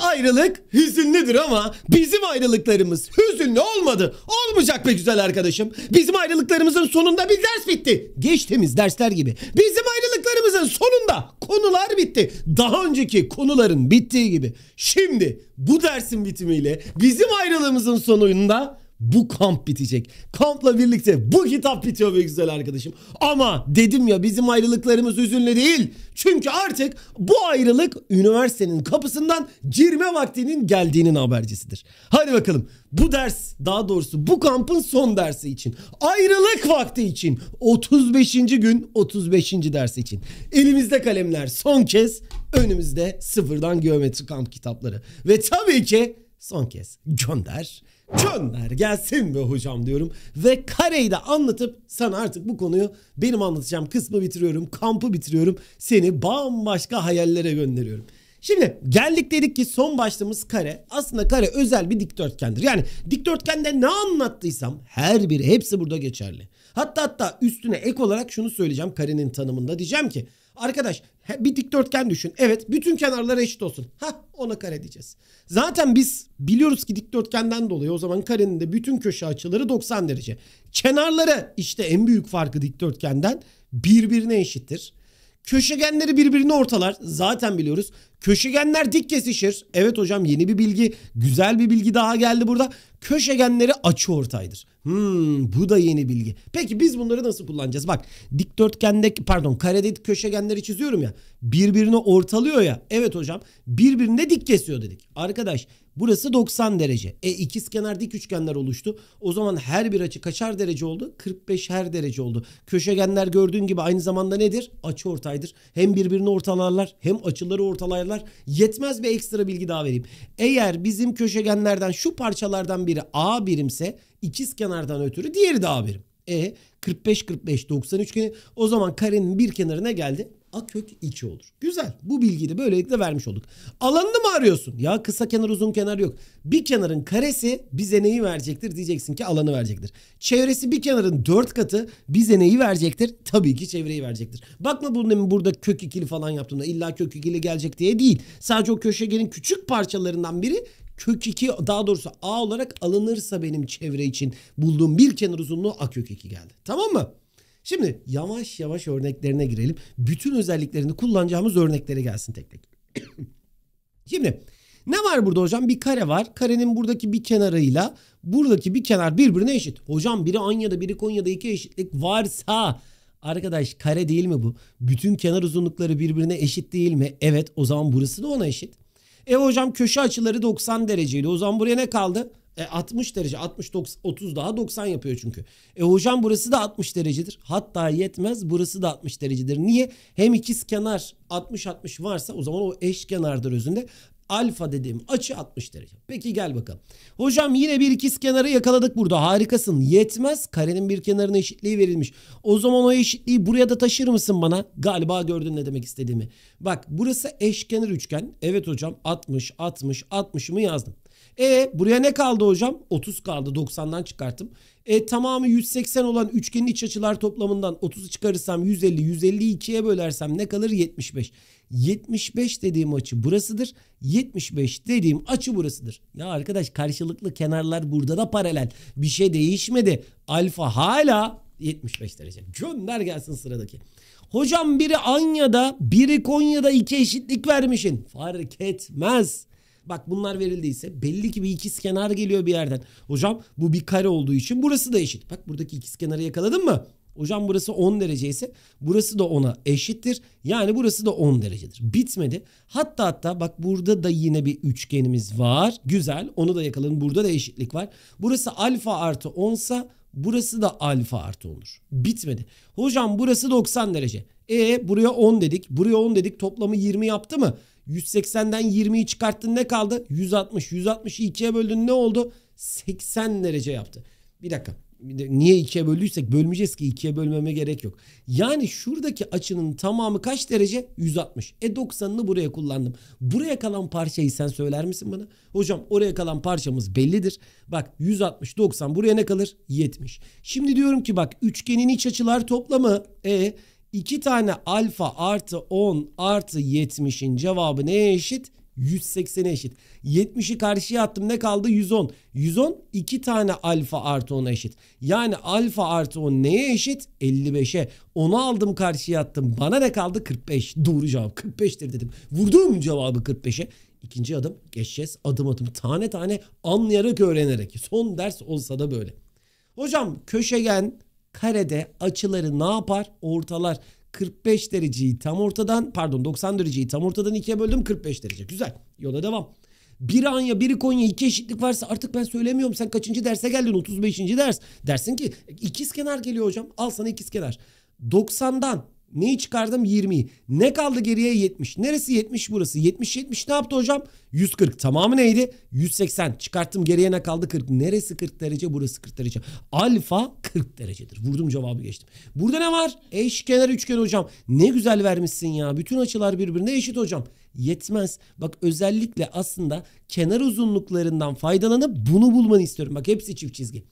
ayrılık hüzünlüdür ama bizim ayrılıklarımız hüzünlü olmadı. Olmayacak be güzel arkadaşım. Bizim ayrılıklarımızın sonunda bir ders bitti. Geçtiğimiz dersler gibi. Bizim ayrılıklarımızın sonunda konular bitti. Daha önceki konuların bittiği gibi. Şimdi bu dersin bitimiyle bizim ayrılığımızın sonunda bu kamp bitecek. Kampla birlikte bu kitap bitiyor be güzel arkadaşım. Ama dedim ya bizim ayrılıklarımız üzünle değil. Çünkü artık bu ayrılık üniversitenin kapısından girme vaktinin geldiğinin habercisidir. Hadi bakalım bu ders daha doğrusu bu kampın son dersi için. Ayrılık vakti için. 35. gün 35. ders için. Elimizde kalemler son kez önümüzde sıfırdan geometri kamp kitapları. Ve tabii ki son kez gönder gönder gelsin be hocam diyorum. Ve kareyi de anlatıp sana artık bu konuyu benim anlatacağım kısmı bitiriyorum. Kampı bitiriyorum. Seni bambaşka hayallere gönderiyorum. Şimdi geldik dedik ki son başlığımız kare. Aslında kare özel bir dikdörtgendir. Yani dikdörtgende ne anlattıysam her biri hepsi burada geçerli. Hatta hatta üstüne ek olarak şunu söyleyeceğim karenin tanımında diyeceğim ki Arkadaş bir dikdörtgen düşün. Evet bütün kenarları eşit olsun. Ha ona kare diyeceğiz. Zaten biz biliyoruz ki dikdörtgenden dolayı o zaman karenin de bütün köşe açıları 90 derece. Kenarları işte en büyük farkı dikdörtgenden birbirine eşittir. Köşegenleri birbirine ortalar. Zaten biliyoruz. Köşegenler dik kesişir. Evet hocam yeni bir bilgi, güzel bir bilgi daha geldi burada. Köşegenleri açı ortaydır. Hmm, bu da yeni bilgi. Peki biz bunları nasıl kullanacağız? Bak dikdörtgende pardon karede köşegenleri çiziyorum ya. Birbirine ortalıyor ya. Evet hocam birbirine dik kesiyor dedik. Arkadaş Burası 90 derece. E ikiz dik üçgenler oluştu. O zaman her bir açı kaçar derece oldu? 45 her derece oldu. Köşegenler gördüğün gibi aynı zamanda nedir? Açı ortaydır. Hem birbirini ortalarlar hem açıları ortalarlar. Yetmez bir ekstra bilgi daha vereyim. Eğer bizim köşegenlerden şu parçalardan biri A birimse ikiz kenardan ötürü diğeri de A birim. E 45 45 90 üçgeni o zaman karenin bir kenarına geldi. A kök 2 olur. Güzel. Bu bilgiyi de böylelikle vermiş olduk. Alanını mı arıyorsun? Ya kısa kenar uzun kenar yok. Bir kenarın karesi bize neyi verecektir? Diyeceksin ki alanı verecektir. Çevresi bir kenarın 4 katı bize neyi verecektir? Tabii ki çevreyi verecektir. Bakma bunun burada kök ikili falan yaptığımda illa kök ikili gelecek diye değil. Sadece o köşegenin küçük parçalarından biri kök 2 daha doğrusu A olarak alınırsa benim çevre için bulduğum bir kenar uzunluğu A kök 2 geldi. Tamam mı? Şimdi yavaş yavaş örneklerine girelim. Bütün özelliklerini kullanacağımız örneklere gelsin tek tek. Şimdi ne var burada hocam? Bir kare var. Karenin buradaki bir kenarıyla buradaki bir kenar birbirine eşit. Hocam biri Anya'da biri Konya'da iki eşitlik varsa arkadaş kare değil mi bu? Bütün kenar uzunlukları birbirine eşit değil mi? Evet o zaman burası da ona eşit. E hocam köşe açıları 90 dereceydi. O zaman buraya ne kaldı? E 60 derece 60 90, 30 daha 90 yapıyor çünkü. E hocam burası da 60 derecedir. Hatta yetmez burası da 60 derecedir. Niye? Hem ikiz kenar 60 60 varsa o zaman o eşkenardır özünde. Alfa dediğim açı 60 derece. Peki gel bakalım. Hocam yine bir ikiz kenarı yakaladık burada. Harikasın. Yetmez. Karenin bir kenarına eşitliği verilmiş. O zaman o eşitliği buraya da taşır mısın bana? Galiba gördün ne demek istediğimi. Bak burası eşkenar üçgen. Evet hocam 60 60 60'ımı yazdım. E buraya ne kaldı hocam? 30 kaldı 90'dan çıkarttım. E tamamı 180 olan üçgenin iç açılar toplamından 30'u çıkarırsam 150, 150'yi 2'ye bölersem ne kalır? 75. 75 dediğim açı burasıdır. 75 dediğim açı burasıdır. Ya arkadaş karşılıklı kenarlar burada da paralel. Bir şey değişmedi. Alfa hala 75 derece. Gönder gelsin sıradaki. Hocam biri Anya'da, biri Konya'da iki eşitlik vermişin. Fark etmez. Bak bunlar verildiyse belli ki bir ikiz kenar geliyor bir yerden. Hocam bu bir kare olduğu için burası da eşit. Bak buradaki ikiz kenarı yakaladın mı? Hocam burası 10 derece ise burası da ona eşittir. Yani burası da 10 derecedir. Bitmedi. Hatta hatta bak burada da yine bir üçgenimiz var. Güzel. Onu da yakaladın. Burada da eşitlik var. Burası alfa artı 10 sa burası da alfa artı olur. Bitmedi. Hocam burası 90 derece. E buraya 10 dedik. Buraya 10 dedik. Toplamı 20 yaptı mı? 180'den 20'yi çıkarttın ne kaldı? 160. 160'ı ikiye böldün ne oldu? 80 derece yaptı. Bir dakika. Niye ikiye böldüysek bölmeyeceğiz ki ikiye bölmeme gerek yok. Yani şuradaki açının tamamı kaç derece? 160. E 90'ını buraya kullandım. Buraya kalan parçayı sen söyler misin bana? Hocam oraya kalan parçamız bellidir. Bak 160 90 buraya ne kalır? 70. Şimdi diyorum ki bak üçgenin iç açılar toplamı e 2 tane alfa artı 10 artı 70'in cevabı neye eşit? 180'e eşit. 70'i karşıya attım ne kaldı? 110. 110 2 tane alfa artı 10'a eşit. Yani alfa artı 10 neye eşit? 55'e. Onu aldım karşıya attım. Bana ne kaldı? 45. Doğru cevap 45'tir dedim. Vurdum cevabı 45'e. İkinci adım geçeceğiz. Adım adım tane tane anlayarak öğrenerek. Son ders olsa da böyle. Hocam köşegen karede açıları ne yapar? Ortalar. 45 dereceyi tam ortadan pardon 90 dereceyi tam ortadan ikiye böldüm 45 derece. Güzel. Yola devam. Biri Anya, biri Konya, iki eşitlik varsa artık ben söylemiyorum. Sen kaçıncı derse geldin? 35. ders. Dersin ki ikiz kenar geliyor hocam. Al sana ikiz kenar. 90'dan Neyi çıkardım? 20'yi. Ne kaldı geriye? 70. Neresi 70 burası? 70 70 ne yaptı hocam? 140. Tamamı neydi? 180. Çıkarttım geriye ne kaldı? 40. Neresi 40 derece? Burası 40 derece. Alfa 40 derecedir. Vurdum cevabı geçtim. Burada ne var? Eşkenar üçgen hocam. Ne güzel vermişsin ya. Bütün açılar birbirine eşit hocam. Yetmez. Bak özellikle aslında kenar uzunluklarından faydalanıp bunu bulmanı istiyorum. Bak hepsi çift çizgi.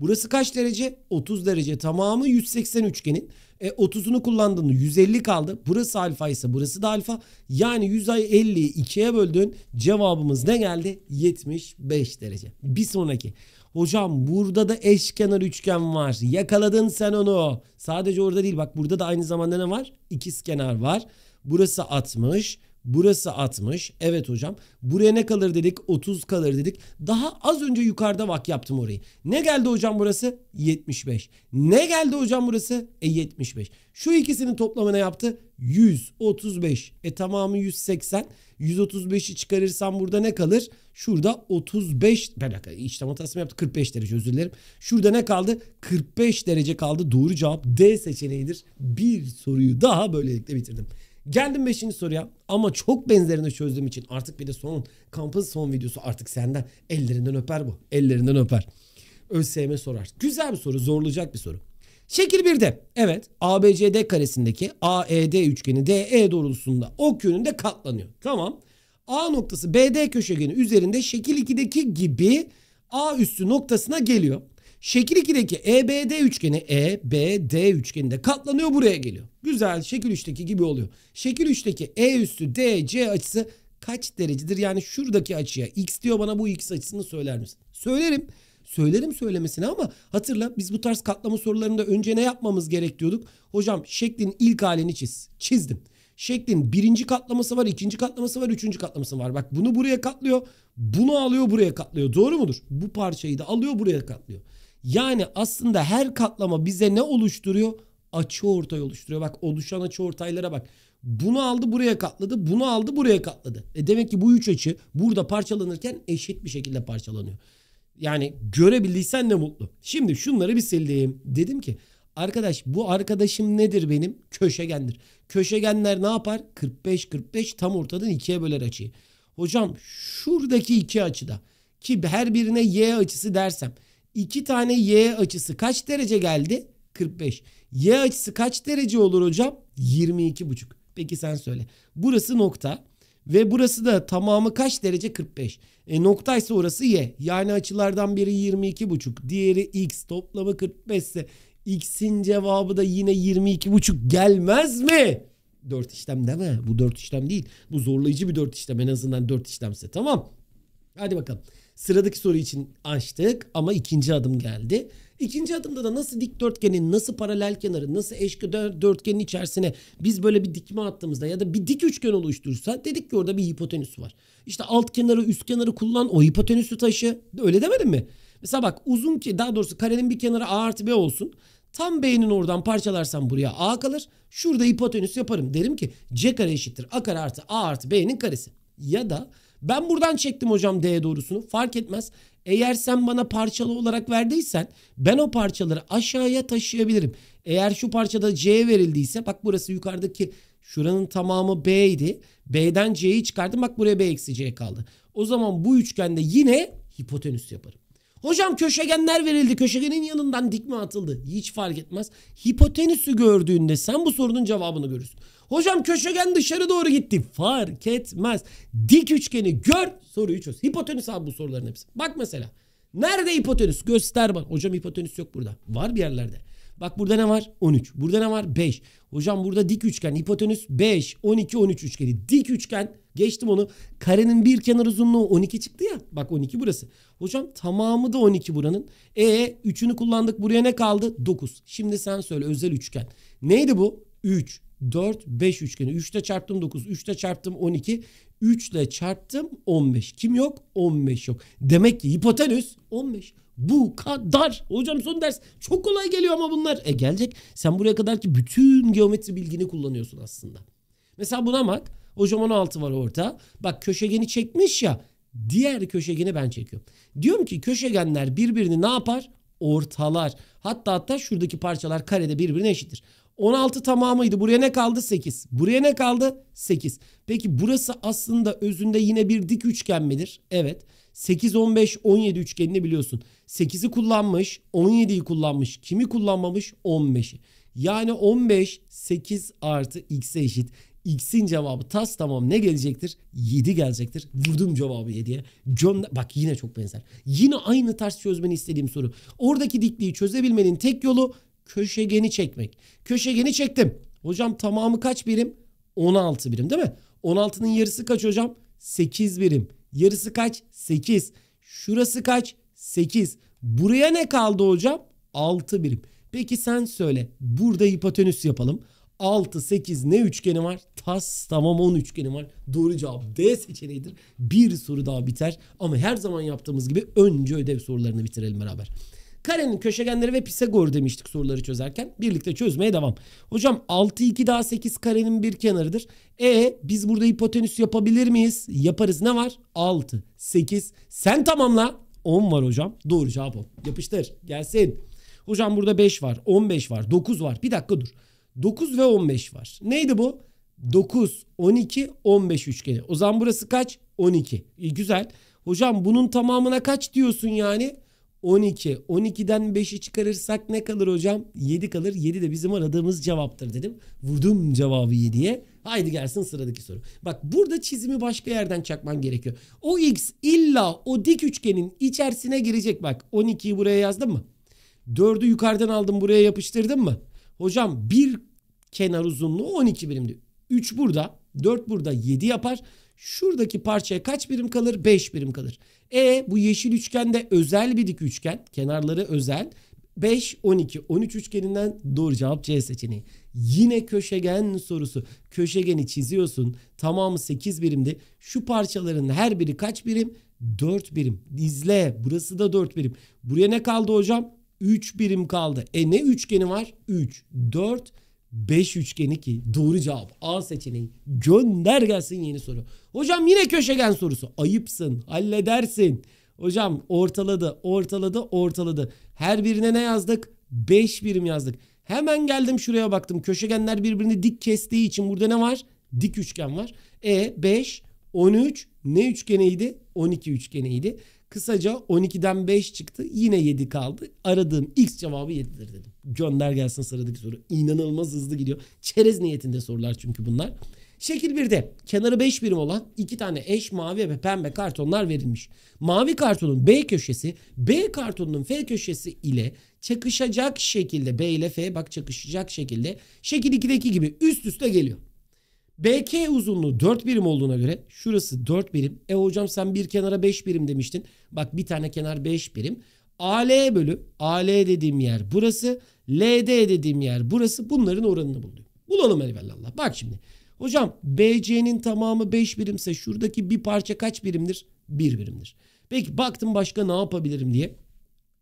Burası kaç derece? 30 derece. Tamamı 180 üçgenin. E, 30'unu kullandın 150 kaldı. Burası alfa ise burası da alfa. Yani 150'yi 2'ye böldüğün Cevabımız ne geldi? 75 derece. Bir sonraki. Hocam burada da eşkenar üçgen var. Yakaladın sen onu. Sadece orada değil bak burada da aynı zamanda ne var? İkizkenar var. Burası 60. Burası 60. Evet hocam. Buraya ne kalır dedik? 30 kalır dedik. Daha az önce yukarıda vak yaptım orayı. Ne geldi hocam burası? 75. Ne geldi hocam burası? E 75. Şu ikisinin toplamına yaptı? 135. E tamamı 180. 135'i çıkarırsam burada ne kalır? Şurada 35 ben işlem hatası mı yaptı? 45 derece özür dilerim. Şurada ne kaldı? 45 derece kaldı. Doğru cevap D seçeneğidir. Bir soruyu daha böylelikle bitirdim. Geldim 5. soruya ama çok benzerini çözdüğüm için artık bir de son kampın son videosu artık senden. Ellerinden öper bu. Ellerinden öper. ÖSYM sorar. Güzel bir soru zorlayacak bir soru. Şekil 1'de evet ABCD karesindeki AED üçgeni DE doğrultusunda ok yönünde katlanıyor. Tamam. A noktası BD köşegeni üzerinde şekil 2'deki gibi A üssü noktasına geliyor. Şekil 2'deki EBD üçgeni EBD üçgeninde katlanıyor buraya geliyor. Güzel şekil 3'teki gibi oluyor. Şekil 3'teki E üstü DC açısı kaç derecedir? Yani şuradaki açıya x diyor bana bu x açısını söyler misin? Söylerim. Söylerim söylemesini ama hatırla biz bu tarz katlama sorularında önce ne yapmamız gerek diyorduk? Hocam şeklin ilk halini çiz. Çizdim. Şeklin birinci katlaması var, ikinci katlaması var, üçüncü katlaması var. Bak bunu buraya katlıyor, bunu alıyor buraya katlıyor. Doğru mudur? Bu parçayı da alıyor buraya katlıyor. Yani aslında her katlama bize ne oluşturuyor? Açı ortay oluşturuyor. Bak oluşan açı ortaylara bak. Bunu aldı buraya katladı. Bunu aldı buraya katladı. E demek ki bu üç açı burada parçalanırken eşit bir şekilde parçalanıyor. Yani görebildiysen ne mutlu. Şimdi şunları bir sildim. Dedim ki arkadaş bu arkadaşım nedir benim? Köşegendir. Köşegenler ne yapar? 45-45 tam ortadan ikiye böler açıyı. Hocam şuradaki iki açıda ki her birine y açısı dersem 2 tane y açısı kaç derece geldi? 45. Y açısı kaç derece olur hocam? 22,5. Peki sen söyle. Burası nokta ve burası da tamamı kaç derece? 45. E, noktaysa orası y. Yani açılardan biri 22,5. Diğeri x. Toplamı 45 ise x'in cevabı da yine 22,5 gelmez mi? 4 işlem deme. Bu 4 işlem değil. Bu zorlayıcı bir 4 işlem. En azından 4 işlemse. Tamam. Hadi bakalım. Sıradaki soru için açtık ama ikinci adım geldi. İkinci adımda da nasıl dikdörtgenin, nasıl paralel kenarı, nasıl eşkenar içerisine biz böyle bir dikme attığımızda ya da bir dik üçgen oluşturursa dedik ki orada bir hipotenüs var. İşte alt kenarı, üst kenarı kullan o hipotenüsü taşı. Öyle demedim mi? Mesela bak uzun ki daha doğrusu karenin bir kenarı A artı B olsun. Tam B'nin oradan parçalarsam buraya A kalır. Şurada hipotenüs yaparım. Derim ki C kare eşittir A kare artı A artı B'nin karesi. Ya da ben buradan çektim hocam D doğrusunu. Fark etmez. Eğer sen bana parçalı olarak verdiysen ben o parçaları aşağıya taşıyabilirim. Eğer şu parçada C verildiyse bak burası yukarıdaki şuranın tamamı B idi. B'den C'yi çıkardım bak buraya B eksi C kaldı. O zaman bu üçgende yine hipotenüs yaparım. Hocam köşegenler verildi. Köşegenin yanından dikme atıldı. Hiç fark etmez. Hipotenüsü gördüğünde sen bu sorunun cevabını görürsün. Hocam köşegen dışarı doğru gitti. Fark etmez. Dik üçgeni gör soruyu çöz. Hipotenüs abi bu soruların hepsi. Bak mesela. Nerede hipotenüs? Göster bana. Hocam hipotenüs yok burada. Var bir yerlerde. Bak burada ne var? 13. Burada ne var? 5. Hocam burada dik üçgen. Hipotenüs 5, 12, 13 üçgeni. Dik üçgen. Geçtim onu. Karenin bir kenar uzunluğu 12 çıktı ya. Bak 12 burası. Hocam tamamı da 12 buranın. E 3'ünü kullandık. Buraya ne kaldı? 9. Şimdi sen söyle özel üçgen. Neydi bu? 3, 4, 5 üçgeni. 3 ile çarptım 9, 3 ile çarptım 12, 3 ile çarptım 15. Kim yok? 15 yok. Demek ki hipotenüs 15. Bu kadar. Hocam son ders çok kolay geliyor ama bunlar. E gelecek. Sen buraya kadar ki bütün geometri bilgini kullanıyorsun aslında. Mesela buna bak. Hocam 16 var orta. Bak köşegeni çekmiş ya. Diğer köşegeni ben çekiyorum. Diyorum ki köşegenler birbirini ne yapar? Ortalar. Hatta hatta şuradaki parçalar karede birbirine eşittir. 16 tamamıydı. Buraya ne kaldı? 8. Buraya ne kaldı? 8. Peki burası aslında özünde yine bir dik üçgen midir? Evet. 8, 15, 17 üçgenini biliyorsun. 8'i kullanmış, 17'yi kullanmış. Kimi kullanmamış? 15'i. Yani 15, 8 artı x'e eşit. X'in cevabı tas tamam ne gelecektir? 7 gelecektir. Vurdum cevabı 7'ye. Gönder Bak yine çok benzer. Yine aynı ters çözmeni istediğim soru. Oradaki dikliği çözebilmenin tek yolu köşegeni çekmek. Köşegeni çektim. Hocam tamamı kaç birim? 16 birim değil mi? 16'nın yarısı kaç hocam? 8 birim. Yarısı kaç? 8. Şurası kaç? 8. Buraya ne kaldı hocam? 6 birim. Peki sen söyle. Burada hipotenüs yapalım. 6, 8 ne üçgeni var? Tas tamam 10 üçgeni var. Doğru cevap D seçeneğidir. Bir soru daha biter. Ama her zaman yaptığımız gibi önce ödev sorularını bitirelim beraber. Karenin köşegenleri ve Pisagor demiştik soruları çözerken. Birlikte çözmeye devam. Hocam 6 2 daha 8 karenin bir kenarıdır. E biz burada hipotenüs yapabilir miyiz? Yaparız. Ne var? 6 8 sen tamamla. 10 var hocam. Doğru cevap 10. Yapıştır. Gelsin. Hocam burada 5 var. 15 var. 9 var. Bir dakika dur. 9 ve 15 var. Neydi bu? 9, 12, 15 üçgeni. O zaman burası kaç? 12. E, güzel. Hocam bunun tamamına kaç diyorsun yani? 12. 12'den 5'i çıkarırsak ne kalır hocam? 7 kalır. 7 de bizim aradığımız cevaptır dedim. Vurdum cevabı 7'ye. Haydi gelsin sıradaki soru. Bak burada çizimi başka yerden çakman gerekiyor. O x illa o dik üçgenin içerisine girecek. Bak 12'yi buraya yazdım mı? 4'ü yukarıdan aldım buraya yapıştırdım mı? Hocam bir kenar uzunluğu 12 birimdi. 3 burada, 4 burada 7 yapar. Şuradaki parçaya kaç birim kalır? 5 birim kalır. E bu yeşil üçgende özel bir dik üçgen. Kenarları özel. 5, 12, 13 üçgeninden doğru cevap C seçeneği. Yine köşegen sorusu. Köşegeni çiziyorsun. Tamamı 8 birimdi. Şu parçaların her biri kaç birim? 4 birim. Dizle. Burası da 4 birim. Buraya ne kaldı hocam? 3 birim kaldı. E ne üçgeni var? 3, 4, 5 üçgeni ki doğru cevap A seçeneği gönder gelsin yeni soru. Hocam yine köşegen sorusu ayıpsın halledersin. Hocam ortaladı ortaladı ortaladı. Her birine ne yazdık? 5 birim yazdık. Hemen geldim şuraya baktım. Köşegenler birbirini dik kestiği için burada ne var? Dik üçgen var. E 5 13 ne üçgeniydi? 12 üçgeniydi. Kısaca 12'den 5 çıktı. Yine 7 kaldı. Aradığım X cevabı 7'dir dedim. Gönder gelsin sıradaki soru. İnanılmaz hızlı gidiyor. Çerez niyetinde sorular çünkü bunlar. Şekil 1'de kenarı 5 birim olan 2 tane eş mavi ve pembe kartonlar verilmiş. Mavi kartonun B köşesi, B kartonunun F köşesi ile çakışacak şekilde B ile F bak çakışacak şekilde şekil 2'deki gibi üst üste geliyor. BK uzunluğu 4 birim olduğuna göre şurası 4 birim. E hocam sen bir kenara 5 birim demiştin. Bak bir tane kenar 5 birim. AL bölü AL dediğim yer burası. LD dediğim yer burası. Bunların oranını buldum. Bulalım Allah. Bak şimdi. Hocam BC'nin tamamı 5 birimse şuradaki bir parça kaç birimdir? 1 bir birimdir. Peki baktım başka ne yapabilirim diye.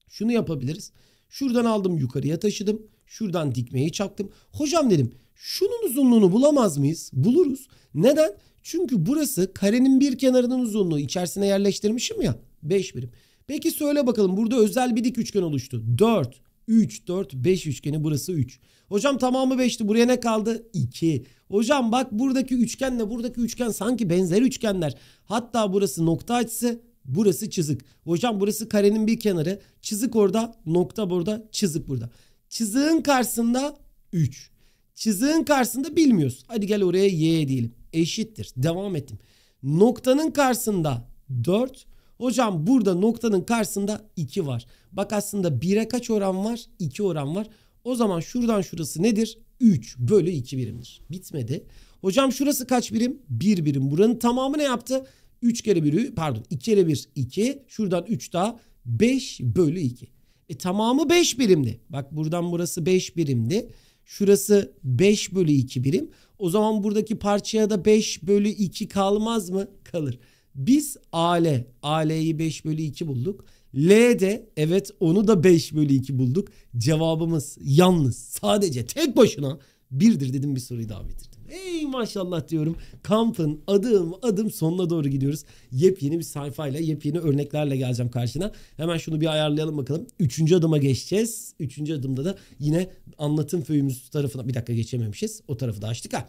Şunu yapabiliriz. Şuradan aldım yukarıya taşıdım. Şuradan dikmeyi çaktım. Hocam dedim Şunun uzunluğunu bulamaz mıyız? Buluruz. Neden? Çünkü burası karenin bir kenarının uzunluğu. İçerisine yerleştirmişim ya. 5 birim. Peki söyle bakalım burada özel bir dik üçgen oluştu. 4, 3, 4, 5 üçgeni burası 3. Hocam tamamı 5'ti. Buraya ne kaldı? 2. Hocam bak buradaki üçgenle buradaki üçgen sanki benzer üçgenler. Hatta burası nokta açısı, burası çizik. Hocam burası karenin bir kenarı. Çizik orada, nokta burada, çizik burada. Çiziğin karşısında 3. Çizığın karşısında bilmiyoruz. Hadi gel oraya y diyelim. Eşittir. Devam ettim. Noktanın karşısında 4. Hocam burada noktanın karşısında 2 var. Bak aslında 1'e kaç oran var? 2 oran var. O zaman şuradan şurası nedir? 3 bölü 2 birimdir. Bitmedi. Hocam şurası kaç birim? 1 birim. Buranın tamamı ne yaptı? 3 kere 1 pardon 2 kere 1 2. Şuradan 3 daha 5 bölü 2. E tamamı 5 birimdi. Bak buradan burası 5 birimdi. Şurası 5 bölü 2 birim. O zaman buradaki parçaya da 5 bölü 2 kalmaz mı? Kalır. Biz AL, AL'yi 5 bölü 2 bulduk. L de evet onu da 5 bölü 2 bulduk. Cevabımız yalnız sadece tek başına birdir dedim bir soruyu daha bitir. Ey maşallah diyorum. Kampın adım adım sonuna doğru gidiyoruz. Yepyeni bir sayfayla, yepyeni örneklerle geleceğim karşına. Hemen şunu bir ayarlayalım bakalım. Üçüncü adıma geçeceğiz. Üçüncü adımda da yine anlatım föyümüz tarafına... Bir dakika geçememişiz. O tarafı da açtık ha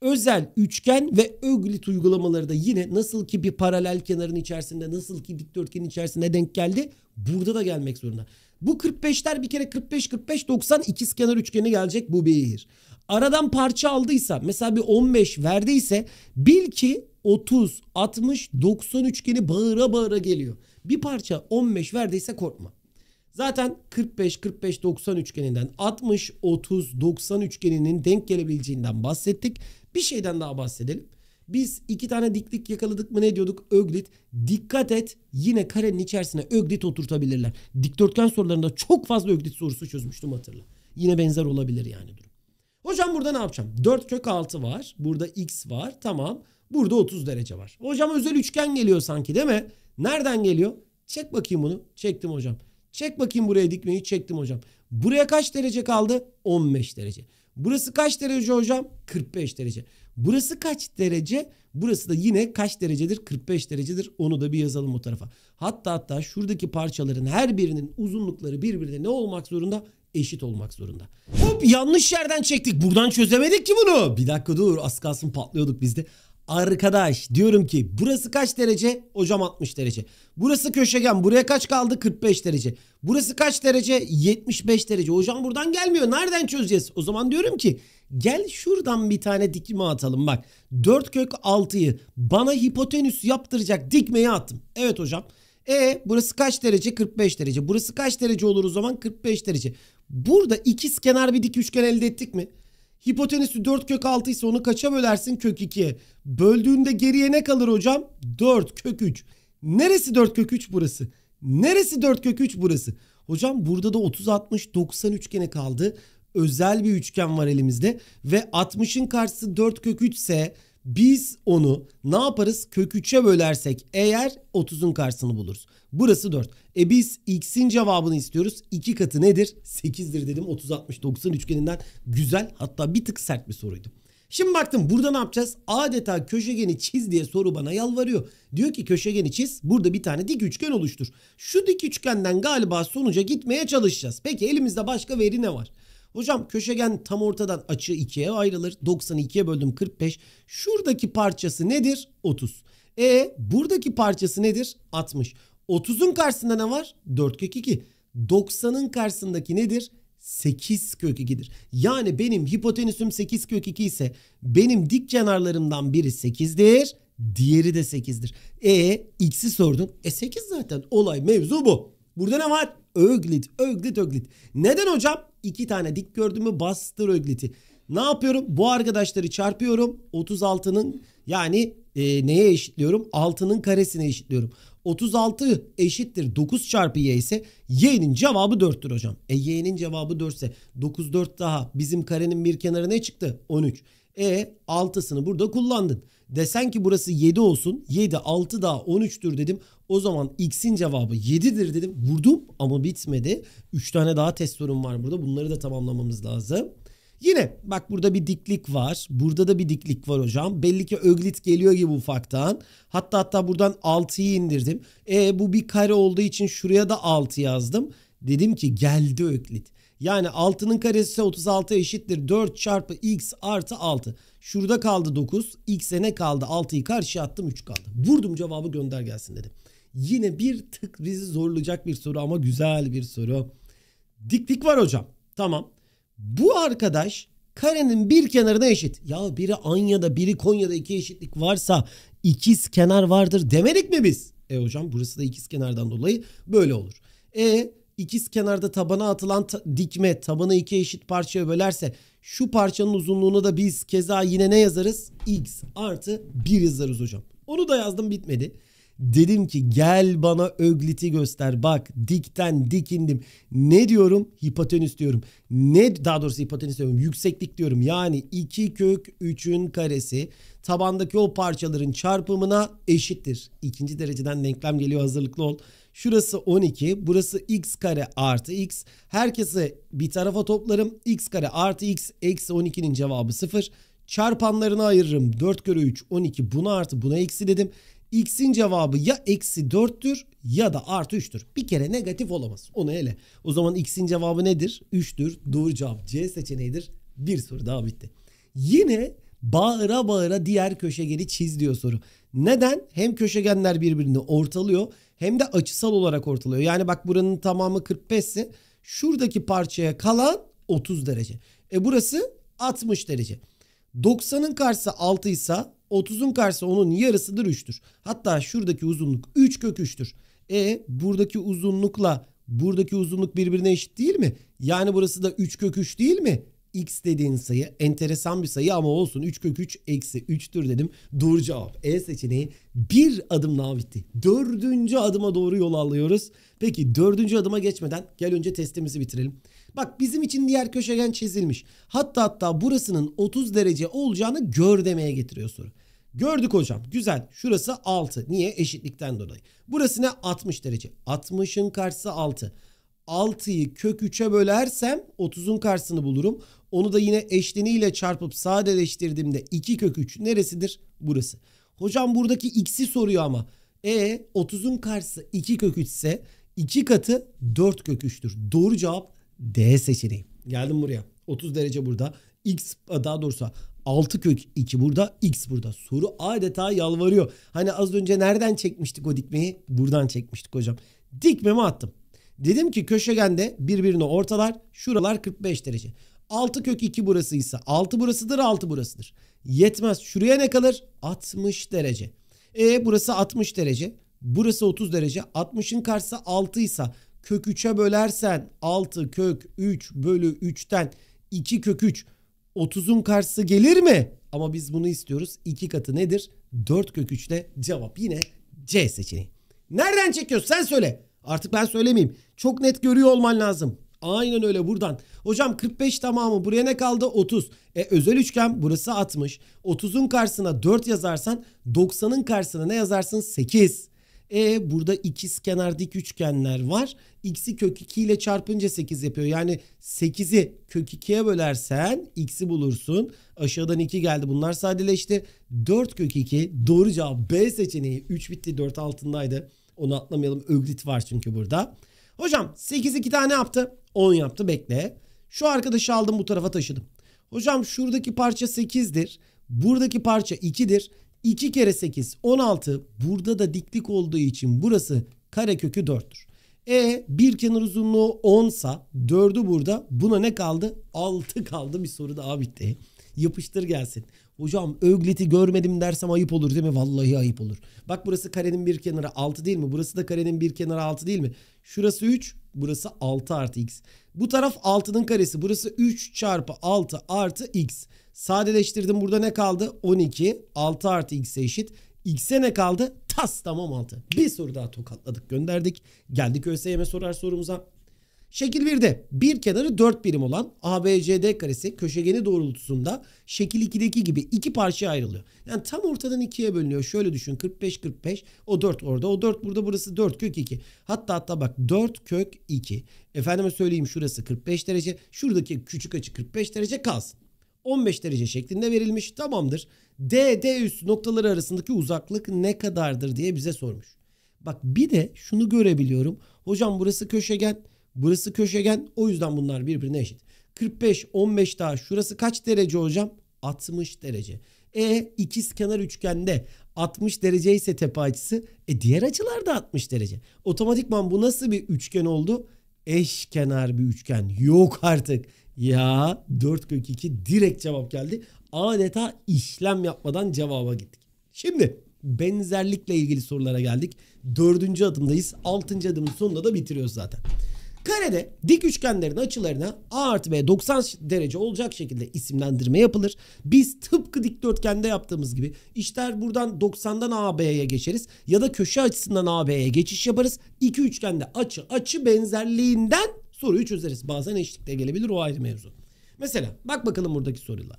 özel üçgen ve öglit uygulamaları da yine nasıl ki bir paralel kenarın içerisinde nasıl ki dikdörtgenin içerisinde denk geldi burada da gelmek zorunda. Bu 45'ler bir kere 45 45 90 ikiz kenar üçgeni gelecek bu bir aradan parça aldıysa mesela bir 15 verdiyse bil ki 30, 60, 90 üçgeni bağıra bağıra geliyor. Bir parça 15 verdiyse korkma. Zaten 45, 45, 90 üçgeninden 60, 30, 90 üçgeninin denk gelebileceğinden bahsettik. Bir şeyden daha bahsedelim. Biz iki tane diklik yakaladık mı ne diyorduk? Öglit. Dikkat et yine karenin içerisine öglit oturtabilirler. Dikdörtgen sorularında çok fazla öglit sorusu çözmüştüm hatırla. Yine benzer olabilir yani durum. Hocam burada ne yapacağım? 4 kök 6 var. Burada x var. Tamam. Burada 30 derece var. Hocam özel üçgen geliyor sanki değil mi? Nereden geliyor? Çek bakayım bunu. Çektim hocam. Çek bakayım buraya dikmeyi. Çektim hocam. Buraya kaç derece kaldı? 15 derece. Burası kaç derece hocam? 45 derece. Burası kaç derece? Burası da yine kaç derecedir? 45 derecedir. Onu da bir yazalım o tarafa. Hatta hatta şuradaki parçaların her birinin uzunlukları birbirine ne olmak zorunda? eşit olmak zorunda. Hop yanlış yerden çektik. Buradan çözemedik ki bunu. Bir dakika dur az kalsın patlıyorduk biz de. Arkadaş diyorum ki burası kaç derece? Hocam 60 derece. Burası köşegen. Buraya kaç kaldı? 45 derece. Burası kaç derece? 75 derece. Hocam buradan gelmiyor. Nereden çözeceğiz? O zaman diyorum ki gel şuradan bir tane dikme atalım. Bak 4 kök 6'yı bana hipotenüs yaptıracak dikmeyi attım. Evet hocam. E burası kaç derece? 45 derece. Burası kaç derece olur o zaman? 45 derece. Burada ikiz kenar bir dik üçgen elde ettik mi? Hipotenüsü 4 kök 6 ise onu kaça bölersin? Kök 2'ye. Böldüğünde geriye ne kalır hocam? 4 kök 3. Neresi 4 kök 3 burası? Neresi 4 kök 3 burası? Hocam burada da 30 60 90 üçgeni kaldı. Özel bir üçgen var elimizde ve 60'ın karşısı 4 kök 3 ise biz onu ne yaparız? Kök 3'e bölersek eğer 30'un karşısını buluruz. Burası 4. E biz x'in cevabını istiyoruz. 2 katı nedir? 8'dir dedim. 30 60 90 üçgeninden güzel hatta bir tık sert bir soruydu. Şimdi baktım burada ne yapacağız? Adeta köşegeni çiz diye soru bana yalvarıyor. Diyor ki köşegeni çiz. Burada bir tane dik üçgen oluştur. Şu dik üçgenden galiba sonuca gitmeye çalışacağız. Peki elimizde başka veri ne var? Hocam köşegen tam ortadan açı ikiye ayrılır. 90'ı ikiye böldüm 45. Şuradaki parçası nedir? 30. E buradaki parçası nedir? 60. 30'un karşısında ne var? 4 kök 2. 90'ın karşısındaki nedir? 8 kök 2'dir. Yani benim hipotenüsüm 8 kök 2 ise benim dik kenarlarımdan biri 8'dir. Diğeri de 8'dir. E x'i sordun. E 8 zaten. Olay mevzu bu. Burada ne var? Öglit, öglit, öglit. Neden hocam? İki tane dik gördün bastır ögliti. Ne yapıyorum? Bu arkadaşları çarpıyorum. 36'nın yani e, neye eşitliyorum? 6'nın karesine eşitliyorum. 36 eşittir 9 çarpı y ise y'nin cevabı 4'tür hocam. E y'nin cevabı 4 ise 9 4 daha bizim karenin bir kenarı ne çıktı? 13. E 6'sını burada kullandın. Desen ki burası 7 olsun. 7 6 daha 13'tür dedim. O zaman x'in cevabı 7'dir dedim. Vurdum ama bitmedi. 3 tane daha test sorum var burada. Bunları da tamamlamamız lazım. Yine bak burada bir diklik var. Burada da bir diklik var hocam. Belli ki öglit geliyor gibi ufaktan. Hatta hatta buradan 6'yı indirdim. E bu bir kare olduğu için şuraya da 6 yazdım. Dedim ki geldi öklit. Yani 6'nın karesi 36 eşittir. 4 çarpı x artı 6. Şurada kaldı 9. X'e ne kaldı? 6'yı karşıya attım 3 kaldı. Vurdum cevabı gönder gelsin dedim. Yine bir tık bizi zorlayacak bir soru ama güzel bir soru. Diklik var hocam. Tamam. Bu arkadaş karenin bir kenarına eşit. Ya biri Anya'da biri Konya'da iki eşitlik varsa ikiz kenar vardır demedik mi biz? E hocam burası da ikiz kenardan dolayı böyle olur. E ikiz kenarda tabana atılan ta dikme tabanı iki eşit parçaya bölerse şu parçanın uzunluğunu da biz keza yine ne yazarız? X artı 1 yazarız hocam. Onu da yazdım bitmedi. Dedim ki gel bana ögliti göster. Bak dikten dikindim. Ne diyorum? Hipotenüs diyorum. Ne daha doğrusu hipotenüs diyorum. Yükseklik diyorum. Yani 2 kök 3'ün karesi tabandaki o parçaların çarpımına eşittir. İkinci dereceden denklem geliyor hazırlıklı ol. Şurası 12. Burası x kare artı x. Herkesi bir tarafa toplarım. x kare artı x eksi 12'nin cevabı 0. Çarpanlarını ayırırım. 4 kere 3 12 buna artı buna eksi dedim x'in cevabı ya eksi 4'tür ya da artı 3'tür. Bir kere negatif olamaz. Onu hele. O zaman x'in cevabı nedir? 3'tür. Doğru cevap C seçeneğidir. Bir soru daha bitti. Yine bağıra bağıra diğer köşegeni çiz diyor soru. Neden? Hem köşegenler birbirini ortalıyor hem de açısal olarak ortalıyor. Yani bak buranın tamamı 45 ise şuradaki parçaya kalan 30 derece. E burası 60 derece. 90'ın karşısı 6 ise 30'un karşısı onun yarısıdır 3'tür. Hatta şuradaki uzunluk 3 kök 3'tür. E buradaki uzunlukla buradaki uzunluk birbirine eşit değil mi? Yani burası da 3 kök 3 değil mi? x dediğin sayı enteresan bir sayı ama olsun 3 kök 3 eksi 3'tür dedim. Doğru cevap. E seçeneği bir adım daha bitti. Dördüncü adıma doğru yol alıyoruz. Peki dördüncü adıma geçmeden gel önce testimizi bitirelim. Bak bizim için diğer köşegen çizilmiş. Hatta hatta burasının 30 derece olacağını gör demeye getiriyor soru. Gördük hocam. Güzel. Şurası 6. Niye? Eşitlikten dolayı. Burası ne? 60 derece. 60'ın karşısı 6. 6'yı kök 3'e bölersem 30'un karşısını bulurum. Onu da yine eşleniyle çarpıp sadeleştirdiğimde 2 kök 3 neresidir? Burası. Hocam buradaki x'i soruyor ama. E 30'un karşısı 2 kök 3 ise 2 katı 4 kök 3'tür. Doğru cevap D seçeneği. Geldim buraya. 30 derece burada. X e, daha doğrusu 6 kök 2 burada x burada. Soru adeta yalvarıyor. Hani az önce nereden çekmiştik o dikmeyi? Buradan çekmiştik hocam. Dikmemi attım. Dedim ki köşegende birbirine ortalar. Şuralar 45 derece. 6 kök 2 burasıysa 6 burasıdır 6 burasıdır. Yetmez. Şuraya ne kalır? 60 derece. E burası 60 derece. Burası 30 derece. 60'ın karşısı 6 ise kök 3'e bölersen 6 kök 3 bölü 3'ten 2 kök 3 30'un karşısı gelir mi? Ama biz bunu istiyoruz. 2 katı nedir? 4 kök 3 cevap yine C seçeneği. Nereden çekiyorsun sen söyle. Artık ben söylemeyeyim. Çok net görüyor olman lazım. Aynen öyle buradan. Hocam 45 tamamı buraya ne kaldı? 30. E özel üçgen burası 60. 30'un karşısına 4 yazarsan 90'ın karşısına ne yazarsın? 8. E burada ikiz kenar dik üçgenler var. X'i kök 2 ile çarpınca 8 yapıyor. Yani 8'i kök 2'ye bölersen X'i bulursun. Aşağıdan 2 geldi. Bunlar sadeleşti. 4 kök 2 doğru cevap B seçeneği. 3 bitti 4 altındaydı. Onu atlamayalım. Öglit var çünkü burada. Hocam 8 2 tane yaptı. 10 yaptı bekle. Şu arkadaşı aldım bu tarafa taşıdım. Hocam şuradaki parça 8'dir. Buradaki parça 2'dir. 2 kere 8 16. Burada da diklik olduğu için burası kare kökü 4'tür. E bir kenar uzunluğu 10 sa 4'ü burada. Buna ne kaldı? 6 kaldı. Bir soru daha bitti. Yapıştır gelsin. Hocam ögliti görmedim dersem ayıp olur değil mi? Vallahi ayıp olur. Bak burası karenin bir kenarı 6 değil mi? Burası da karenin bir kenarı 6 değil mi? Şurası 3, Burası 6 artı x. Bu taraf 6'nın karesi. Burası 3 çarpı 6 artı x. Sadeleştirdim. Burada ne kaldı? 12. 6 artı x'e eşit. X'e ne kaldı? Tas tamam 6. Bir soru daha tokatladık gönderdik. Geldik ÖSYM sorar sorumuza. Şekil 1'de bir kenarı 4 birim olan ABCD karesi köşegeni doğrultusunda şekil 2'deki gibi iki parçaya ayrılıyor. Yani tam ortadan ikiye bölünüyor. Şöyle düşün 45 45 o 4 orada o 4 burada burası 4 kök 2. Hatta hatta bak 4 kök 2. Efendime söyleyeyim şurası 45 derece şuradaki küçük açı 45 derece kalsın. 15 derece şeklinde verilmiş tamamdır. D D üstü noktaları arasındaki uzaklık ne kadardır diye bize sormuş. Bak bir de şunu görebiliyorum. Hocam burası köşegen. Burası köşegen o yüzden bunlar birbirine eşit. 45 15 daha şurası kaç derece hocam? 60 derece. E ikiz kenar üçgende 60 derece ise tepe açısı e diğer açılar da 60 derece. Otomatikman bu nasıl bir üçgen oldu? Eşkenar bir üçgen. Yok artık. Ya 4 kök 2 direkt cevap geldi. Adeta işlem yapmadan cevaba gittik. Şimdi benzerlikle ilgili sorulara geldik. Dördüncü adımdayız. Altıncı adımın sonunda da bitiriyoruz zaten. Karede dik üçgenlerin açılarına A artı B 90 derece olacak şekilde isimlendirme yapılır. Biz tıpkı dikdörtgende yaptığımız gibi işler buradan 90'dan a b'ye geçeriz ya da köşe açısından a b'ye geçiş yaparız. İki üçgende açı açı benzerliğinden soruyu çözeriz. Bazen eşlikte gelebilir o ayrı mevzu. Mesela bak bakalım buradaki sorulara.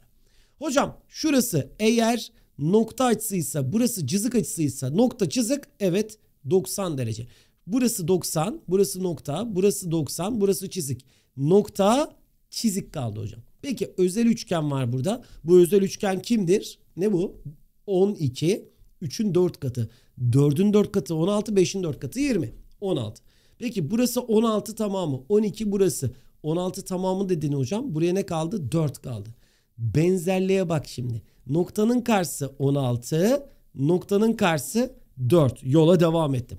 Hocam şurası eğer nokta açısıysa burası cızık açısıysa nokta cızık evet 90 derece. Burası 90, burası nokta, burası 90, burası çizik. Nokta, çizik kaldı hocam. Peki özel üçgen var burada. Bu özel üçgen kimdir? Ne bu? 12, 3'ün 4 katı, 4'ün 4 katı 16, 5'in 4 katı 20. 16. Peki burası 16 tamamı, 12 burası. 16 tamamı dedin hocam. Buraya ne kaldı? 4 kaldı. Benzerliğe bak şimdi. Noktanın karşısı 16, noktanın karşısı 4. Yola devam ettim.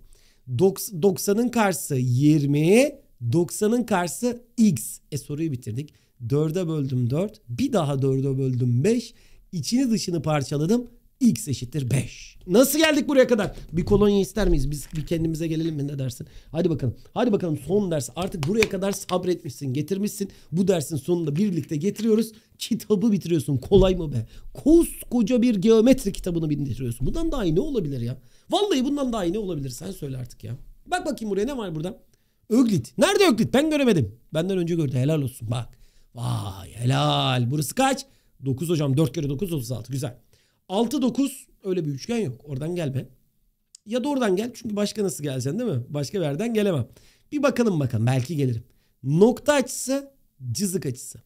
90'ın karşısı 20, 90'ın karşısı x. E soruyu bitirdik. 4'e böldüm 4. Bir daha 4'e böldüm 5. İçini dışını parçaladım. X eşittir 5. Nasıl geldik buraya kadar? Bir kolonya ister miyiz? Biz bir kendimize gelelim mi ne dersin? Hadi bakalım. Hadi bakalım son ders. Artık buraya kadar sabretmişsin, getirmişsin. Bu dersin sonunda birlikte getiriyoruz. Kitabı bitiriyorsun. Kolay mı be? Koskoca bir geometri kitabını bitiriyorsun. Bundan daha iyi ne olabilir ya? Vallahi bundan daha iyi ne olabilir sen söyle artık ya. Bak bakayım buraya ne var burada? Öglit. Nerede Öglit? Ben göremedim. Benden önce gördü. Helal olsun bak. Vay helal. Burası kaç? 9 hocam. 4 kere 9 36. Güzel. 6 9 öyle bir üçgen yok. Oradan gelme. Ya da oradan gel. Çünkü başka nasıl geleceksin değil mi? Başka bir yerden gelemem. Bir bakalım bakalım. Belki gelirim. Nokta açısı cızık açısı.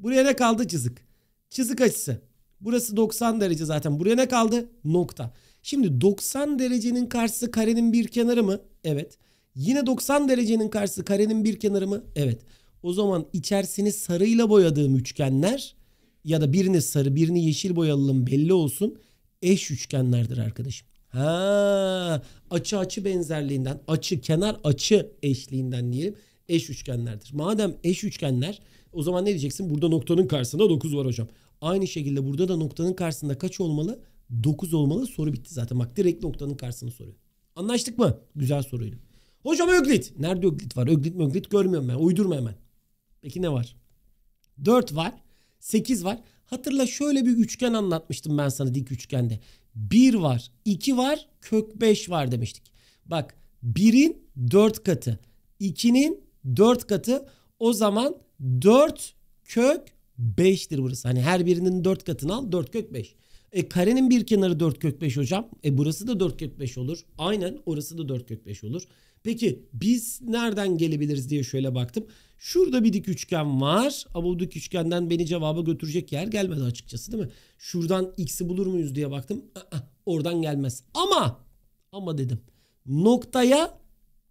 Buraya ne kaldı? Cızık. Çizik açısı. Burası 90 derece zaten. Buraya ne kaldı? Nokta. Şimdi 90 derecenin karşısı karenin bir kenarı mı? Evet. Yine 90 derecenin karşısı karenin bir kenarı mı? Evet. O zaman içerisini sarıyla boyadığım üçgenler ya da birini sarı birini yeşil boyalım belli olsun eş üçgenlerdir arkadaşım. Ha, açı açı benzerliğinden, açı kenar açı eşliğinden diyelim eş üçgenlerdir. Madem eş üçgenler o zaman ne diyeceksin? Burada noktanın karşısında 9 var hocam. Aynı şekilde burada da noktanın karşısında kaç olmalı? 9 olmalı. Soru bitti zaten. Bak direkt noktanın karşısını soruyor. Anlaştık mı? Güzel soruydu. Hocam Öklit. Nerede Öklit var? Öklit mi Öklit görmüyorum ben. Uydurma hemen. Peki ne var? 4 var. 8 var. Hatırla şöyle bir üçgen anlatmıştım ben sana dik üçgende. 1 var, 2 var, kök 5 var demiştik. Bak 1'in 4 katı, 2'nin 4 katı o zaman 4 kök 5'tir burası. Hani her birinin 4 katını al 4 kök 5. E karenin bir kenarı 4 kök 5 hocam. E burası da 4 kök 5 olur. Aynen orası da 4 kök 5 olur. Peki biz nereden gelebiliriz diye şöyle baktım. Şurada bir dik üçgen var ama bu dik üçgenden beni cevaba götürecek yer gelmedi açıkçası değil mi? Şuradan x'i bulur muyuz diye baktım. oradan gelmez. Ama ama dedim. Noktaya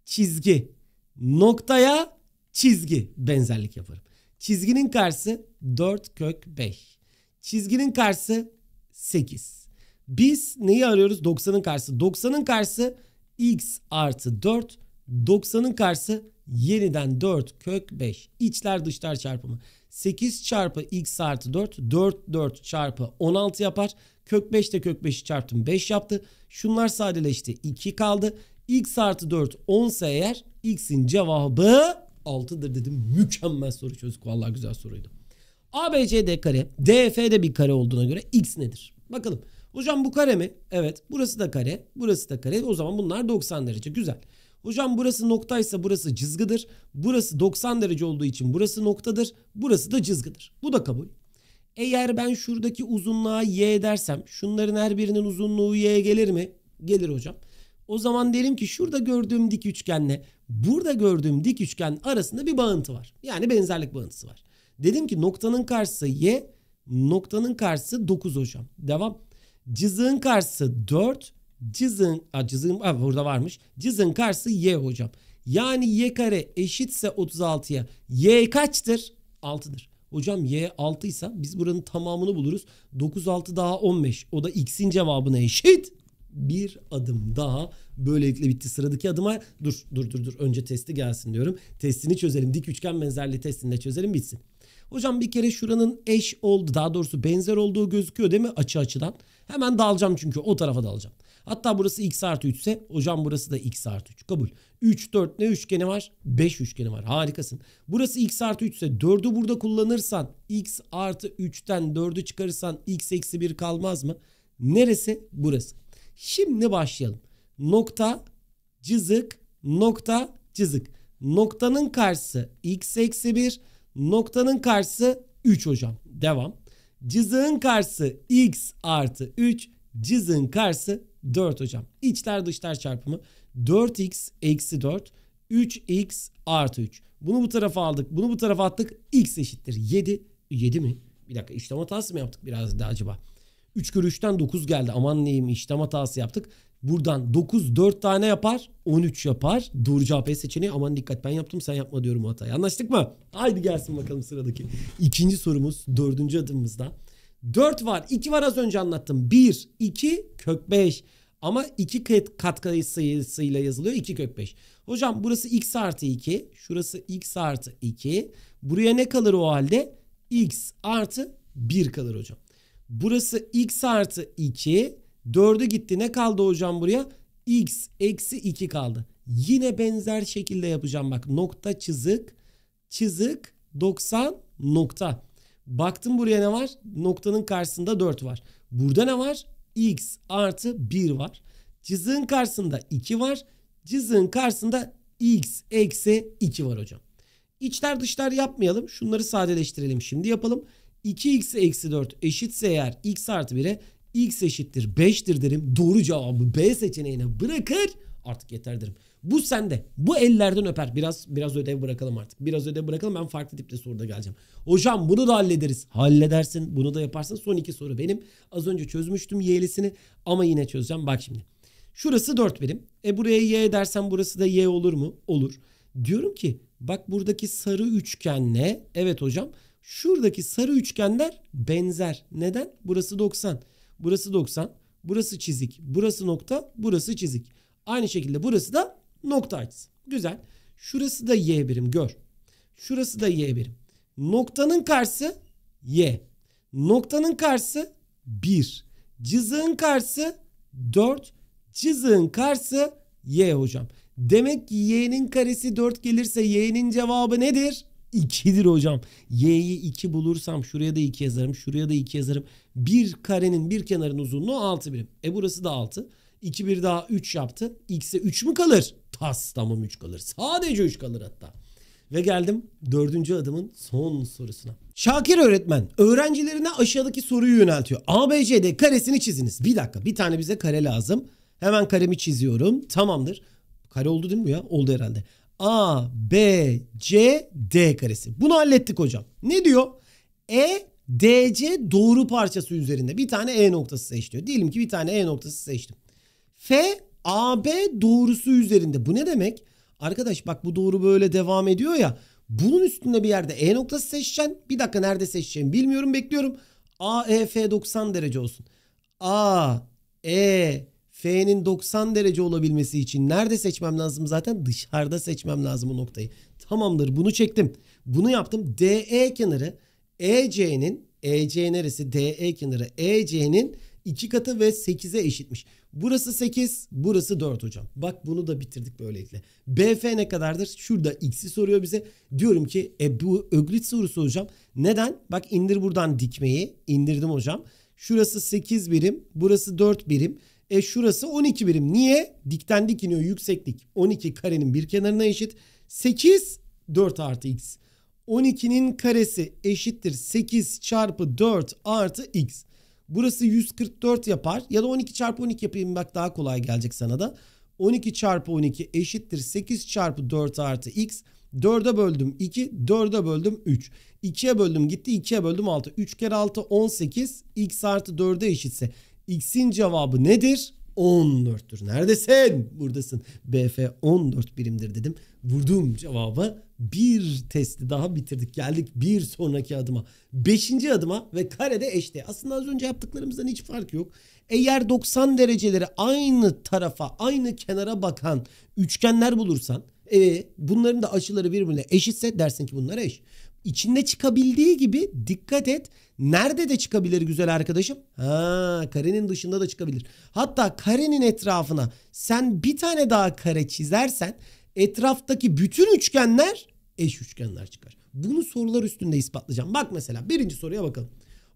çizgi. Noktaya çizgi benzerlik yaparım. Çizginin karşısı 4 kök 5. Çizginin karşısı 8. Biz neyi arıyoruz? 90'ın karşısı. 90'ın karşısı x artı 4. 90'ın karşısı yeniden 4 kök 5. İçler dışlar çarpımı. 8 çarpı x artı 4. 4 4 çarpı 16 yapar. Kök 5 de kök 5'i çarptım 5 yaptı. Şunlar sadeleşti 2 kaldı. x artı 4 10 ise eğer x'in cevabı 6'dır dedim. Mükemmel soru çözdük. Vallahi güzel soruydu. ABCD kare, DF'de bir kare olduğuna göre x nedir? Bakalım. Hocam bu kare mi? Evet. Burası da kare. Burası da kare. O zaman bunlar 90 derece. Güzel. Hocam burası noktaysa burası cızgıdır. Burası 90 derece olduğu için burası noktadır. Burası da cızgıdır. Bu da kabul. Eğer ben şuradaki uzunluğa y dersem şunların her birinin uzunluğu y gelir mi? Gelir hocam. O zaman derim ki şurada gördüğüm dik üçgenle burada gördüğüm dik üçgen arasında bir bağıntı var. Yani benzerlik bağıntısı var. Dedim ki noktanın karşısı y, noktanın karşısı 9 hocam. Devam. Cızığın karşısı 4, cızığın, a, cızığın a, burada varmış. Cızığın karşısı y hocam. Yani y kare eşitse 36'ya. Y kaçtır? 6'dır. Hocam y 6 ise biz buranın tamamını buluruz. 9 6 daha 15. O da x'in cevabına eşit. Bir adım daha. Böylelikle bitti sıradaki adıma. Dur dur dur dur önce testi gelsin diyorum. Testini çözelim. Dik üçgen benzerliği testini de çözelim bitsin. Hocam bir kere şuranın eş oldu daha doğrusu benzer olduğu gözüküyor değil mi açı açıdan? Hemen dalacağım çünkü o tarafa dalacağım. Hatta burası x artı 3 ise hocam burası da x artı 3 kabul. 3 4 ne üçgeni var? 5 üçgeni var harikasın. Burası x artı 3 ise 4'ü burada kullanırsan x artı 3'ten 4'ü çıkarırsan x eksi 1 kalmaz mı? Neresi? Burası. Şimdi başlayalım. Nokta cızık nokta cızık. Noktanın karşısı x eksi 1 Noktanın karşısı 3 hocam. Devam. Cızığın karşısı x artı 3. Cızığın karşısı 4 hocam. İçler dışlar çarpımı 4x eksi 4. 3x artı 3. Bunu bu tarafa aldık. Bunu bu tarafa attık. x eşittir 7. 7 mi? Bir dakika işlem hatası mı yaptık biraz da acaba? 3 kere 3'ten 9 geldi. Aman neyim işlem hatası yaptık. Buradan 9 4 tane yapar. 13 yapar. Doğru cevap E seçeneği. Aman dikkat ben yaptım sen yapma diyorum o hatayı. Anlaştık mı? Haydi gelsin bakalım sıradaki. İkinci sorumuz dördüncü adımımızda. 4 var. 2 var az önce anlattım. 1, 2, kök 5. Ama 2 kat, kat sayısıyla yazılıyor 2 kök 5. Hocam burası x artı 2. Şurası x artı 2. Buraya ne kalır o halde? x artı 1 kalır hocam. Burası x artı 2. 4'ü gitti. Ne kaldı hocam buraya? X eksi 2 kaldı. Yine benzer şekilde yapacağım. Bak nokta çizik. Çizik 90 nokta. Baktım buraya ne var? Noktanın karşısında 4 var. Burada ne var? X artı 1 var. Cızığın karşısında 2 var. Cızığın karşısında X eksi 2 var hocam. İçler dışlar yapmayalım. Şunları sadeleştirelim. Şimdi yapalım. 2x eksi 4 eşitse eğer x artı 1'e x eşittir 5'tir derim. Doğru cevabı B seçeneğine bırakır. Artık yeter derim. Bu sende. Bu ellerden öper. Biraz biraz ödev bırakalım artık. Biraz ödev bırakalım. Ben farklı tipte soruda geleceğim. Hocam bunu da hallederiz. Halledersin. Bunu da yaparsın. Son iki soru benim. Az önce çözmüştüm y'lisini ama yine çözeceğim. Bak şimdi. Şurası 4 birim. E buraya y dersen burası da y olur mu? Olur. Diyorum ki bak buradaki sarı üçgen ne? evet hocam şuradaki sarı üçgenler benzer. Neden? Burası 90. Burası 90. Burası çizik. Burası nokta. Burası çizik. Aynı şekilde burası da nokta açısı. Güzel. Şurası da y birim gör. Şurası da y birim. Noktanın karşısı y. Noktanın karşısı 1. Cızığın karşısı 4. Cızığın karşısı y hocam. Demek ki y'nin karesi 4 gelirse y'nin cevabı nedir? 2'dir hocam. Y'yi 2 bulursam şuraya da 2 yazarım. Şuraya da 2 yazarım. Bir karenin bir kenarının uzunluğu 6 birim. E burası da 6. 2 bir daha 3 yaptı. X'e 3 mü kalır? Tas tamam 3 kalır. Sadece 3 kalır hatta. Ve geldim dördüncü adımın son sorusuna. Şakir öğretmen öğrencilerine aşağıdaki soruyu yöneltiyor. ABCD karesini çiziniz. Bir dakika bir tane bize kare lazım. Hemen karemi çiziyorum. Tamamdır. Kare oldu değil mi bu ya? Oldu herhalde. A, B, C, D karesi. Bunu hallettik hocam. Ne diyor? E, D, C doğru parçası üzerinde. Bir tane E noktası seç diyor. Diyelim ki bir tane E noktası seçtim. F, A, B doğrusu üzerinde. Bu ne demek? Arkadaş bak bu doğru böyle devam ediyor ya. Bunun üstünde bir yerde E noktası seçeceksin. Bir dakika nerede seçeceğim bilmiyorum bekliyorum. A, E, F 90 derece olsun. A, E, F'nin 90 derece olabilmesi için nerede seçmem lazım zaten? Dışarıda seçmem lazım bu noktayı. Tamamdır bunu çektim. Bunu yaptım. DE kenarı EC'nin EC neresi? DE kenarı EC'nin 2 katı ve 8'e eşitmiş. Burası 8, burası 4 hocam. Bak bunu da bitirdik böylelikle. BF ne kadardır? Şurada x'i soruyor bize. Diyorum ki e bu öglit sorusu hocam. Neden? Bak indir buradan dikmeyi. indirdim hocam. Şurası 8 birim, burası 4 birim. E şurası 12 birim. Niye? Dikten dik iniyor yükseklik. 12 karenin bir kenarına eşit. 8 4 artı x. 12'nin karesi eşittir 8 çarpı 4 artı x. Burası 144 yapar. Ya da 12 çarpı 12 yapayım bak daha kolay gelecek sana da. 12 çarpı 12 eşittir 8 çarpı 4 artı x. 4'e böldüm 2, 4'e böldüm 3. 2'ye böldüm gitti, 2'ye böldüm 6. 3 kere 6 18, x artı 4'e eşitse. X'in cevabı nedir? 14'tür. Neredesin? Buradasın. BF 14 birimdir dedim. Vurdum cevabı. Bir testi daha bitirdik. Geldik bir sonraki adıma. Beşinci adıma ve karede eşte. Aslında az önce yaptıklarımızdan hiç fark yok. Eğer 90 dereceleri aynı tarafa, aynı kenara bakan üçgenler bulursan e, bunların da açıları birbirine eşitse dersin ki bunlar eş. İçinde çıkabildiği gibi dikkat et Nerede de çıkabilir güzel arkadaşım? Ha, karenin dışında da çıkabilir. Hatta karenin etrafına sen bir tane daha kare çizersen etraftaki bütün üçgenler eş üçgenler çıkar. Bunu sorular üstünde ispatlayacağım. Bak mesela birinci soruya bakalım.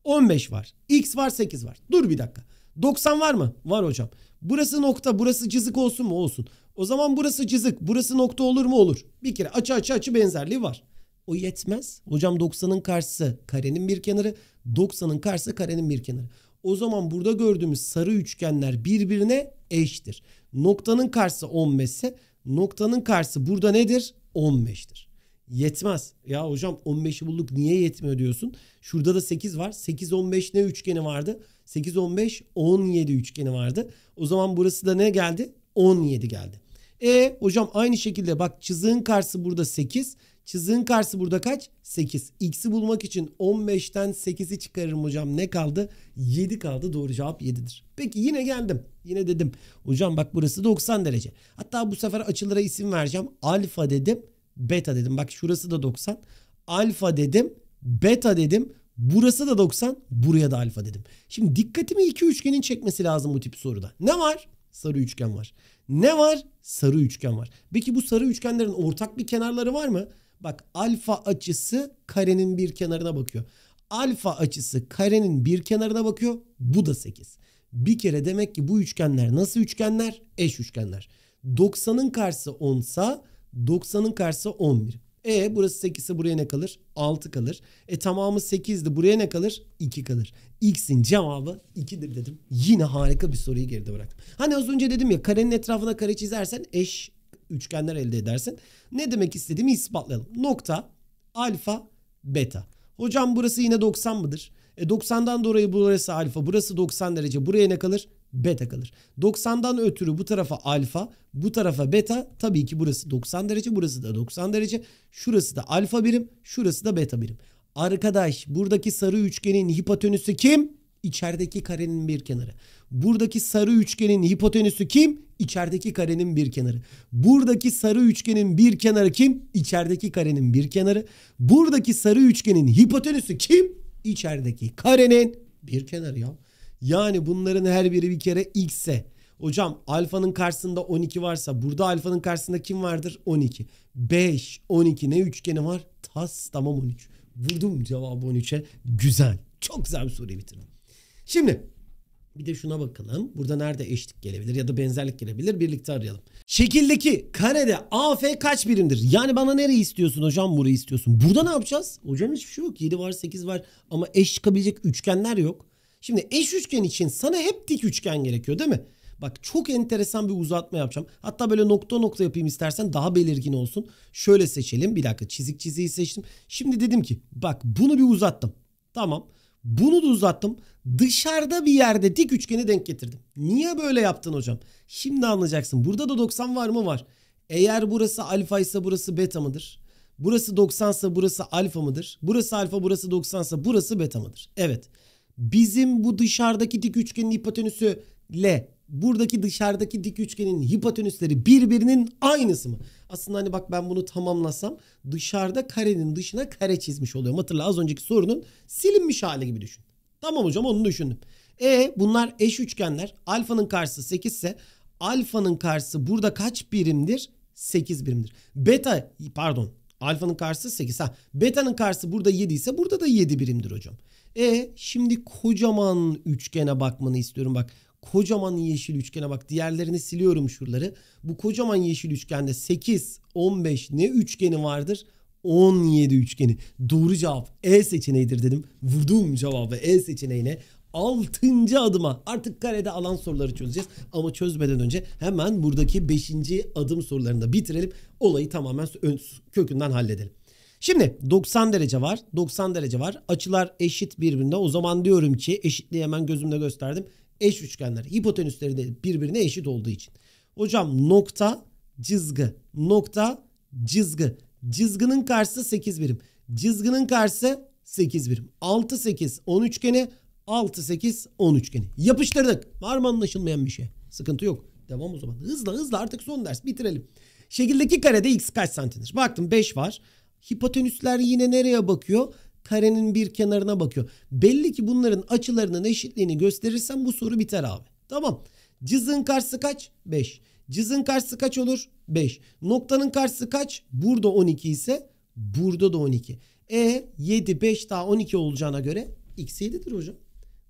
15 var. X var 8 var. Dur bir dakika. 90 var mı? Var hocam. Burası nokta burası cızık olsun mu? Olsun. O zaman burası cızık burası nokta olur mu? Olur. Bir kere açı açı açı benzerliği var. O yetmez. Hocam 90'ın karşısı karenin bir kenarı. 90'ın karşısı karenin bir kenarı. O zaman burada gördüğümüz sarı üçgenler birbirine eştir. Noktanın karşısı 15 ise noktanın karşısı burada nedir? 15'tir. Yetmez. Ya hocam 15'i bulduk niye yetmiyor diyorsun. Şurada da 8 var. 8 15 ne üçgeni vardı? 8 15 17 üçgeni vardı. O zaman burası da ne geldi? 17 geldi. E hocam aynı şekilde bak çizığın karşısı burada 8. Çizginin karşısı burada kaç? 8. X'i bulmak için 15'ten 8'i çıkarırım hocam. Ne kaldı? 7 kaldı. Doğru cevap 7'dir. Peki yine geldim. Yine dedim. Hocam bak burası 90 derece. Hatta bu sefer açılara isim vereceğim. Alfa dedim. Beta dedim. Bak şurası da 90. Alfa dedim. Beta dedim. Burası da 90. Buraya da alfa dedim. Şimdi dikkatimi iki üçgenin çekmesi lazım bu tip soruda. Ne var? Sarı üçgen var. Ne var? Sarı üçgen var. Peki bu sarı üçgenlerin ortak bir kenarları var mı? Bak alfa açısı karenin bir kenarına bakıyor. Alfa açısı karenin bir kenarına bakıyor. Bu da 8. Bir kere demek ki bu üçgenler nasıl üçgenler? Eş üçgenler. 90'ın karşısı 10 sa 90'ın karşısı 11. E burası 8 ise buraya ne kalır? 6 kalır. E tamamı 8'di buraya ne kalır? 2 kalır. X'in cevabı 2'dir dedim. Yine harika bir soruyu geride bıraktım. Hani az önce dedim ya karenin etrafına kare çizersen eş üçgenler elde edersin. Ne demek istediğimi ispatlayalım. Nokta, alfa, beta. Hocam burası yine 90 mıdır? E 90'dan dolayı burası alfa, burası 90 derece. Buraya ne kalır? Beta kalır. 90'dan ötürü bu tarafa alfa, bu tarafa beta. Tabii ki burası 90 derece, burası da 90 derece. Şurası da alfa birim, şurası da beta birim. Arkadaş buradaki sarı üçgenin hipotenüsü kim? içerideki karenin bir kenarı. Buradaki sarı üçgenin hipotenüsü kim? İçerideki karenin bir kenarı. Buradaki sarı üçgenin bir kenarı kim? İçerideki karenin bir kenarı. Buradaki sarı üçgenin hipotenüsü kim? İçerideki karenin bir kenarı ya. Yani bunların her biri bir kere x ise Hocam alfanın karşısında 12 varsa burada alfanın karşısında kim vardır? 12. 5, 12 ne üçgeni var? Tas tamam 13. Vurdum cevabı 13'e. Güzel. Çok güzel bir soruyu bitirdim. Şimdi bir de şuna bakalım. Burada nerede eşlik gelebilir ya da benzerlik gelebilir? Birlikte arayalım. Şekildeki karede AF kaç birimdir? Yani bana nereyi istiyorsun hocam? Burayı istiyorsun. Burada ne yapacağız? Hocam hiçbir şey yok. 7 var 8 var ama eş çıkabilecek üçgenler yok. Şimdi eş üçgen için sana hep dik üçgen gerekiyor değil mi? Bak çok enteresan bir uzatma yapacağım. Hatta böyle nokta nokta yapayım istersen daha belirgin olsun. Şöyle seçelim. Bir dakika çizik çiziği seçtim. Şimdi dedim ki bak bunu bir uzattım. Tamam. Tamam. Bunu da uzattım. Dışarıda bir yerde dik üçgeni denk getirdim. Niye böyle yaptın hocam? Şimdi anlayacaksın. Burada da 90 var mı? Var. Eğer burası alfa ise burası beta mıdır? Burası 90 ise burası alfa mıdır? Burası alfa burası 90 ise burası beta mıdır? Evet. Bizim bu dışarıdaki dik üçgenin hipotenüsü L buradaki dışarıdaki dik üçgenin hipotenüsleri birbirinin aynısı mı? Aslında hani bak ben bunu tamamlasam dışarıda karenin dışına kare çizmiş oluyorum. Hatırla az önceki sorunun silinmiş hali gibi düşün. Tamam hocam onu düşündüm. E bunlar eş üçgenler. Alfanın karşısı 8 ise alfanın karşısı burada kaç birimdir? 8 birimdir. Beta pardon alfanın karşısı 8. Ha, beta'nın karşısı burada 7 ise burada da 7 birimdir hocam. E şimdi kocaman üçgene bakmanı istiyorum. Bak kocaman yeşil üçgene bak diğerlerini siliyorum şuraları. Bu kocaman yeşil üçgende 8, 15 ne üçgeni vardır? 17 üçgeni. Doğru cevap E seçeneğidir dedim. Vurduğum cevabı E seçeneğine 6. adıma artık karede alan soruları çözeceğiz. Ama çözmeden önce hemen buradaki 5. adım sorularını da bitirelim. Olayı tamamen kökünden halledelim. Şimdi 90 derece var. 90 derece var. Açılar eşit birbirine. O zaman diyorum ki eşitliği hemen gözümde gösterdim eş üçgenler. Hipotenüsleri de birbirine eşit olduğu için. Hocam nokta cızgı. Nokta cızgı. Cızgının karşısı 8 birim. Cızgının karşısı 8 birim. 6 8 10 üçgeni 6 8 10 üçgeni. Yapıştırdık. Var mı anlaşılmayan bir şey? Sıkıntı yok. Devam o zaman. Hızla hızla artık son ders bitirelim. Şekildeki karede x kaç santimdir? Baktım 5 var. Hipotenüsler yine nereye bakıyor? karenin bir kenarına bakıyor. Belli ki bunların açılarının eşitliğini gösterirsem bu soru biter abi. Tamam. Cızın karşısı kaç? 5. Cızın karşısı kaç olur? 5. Noktanın karşısı kaç? Burada 12 ise burada da 12. E 7 5 daha 12 olacağına göre x 7'dir hocam.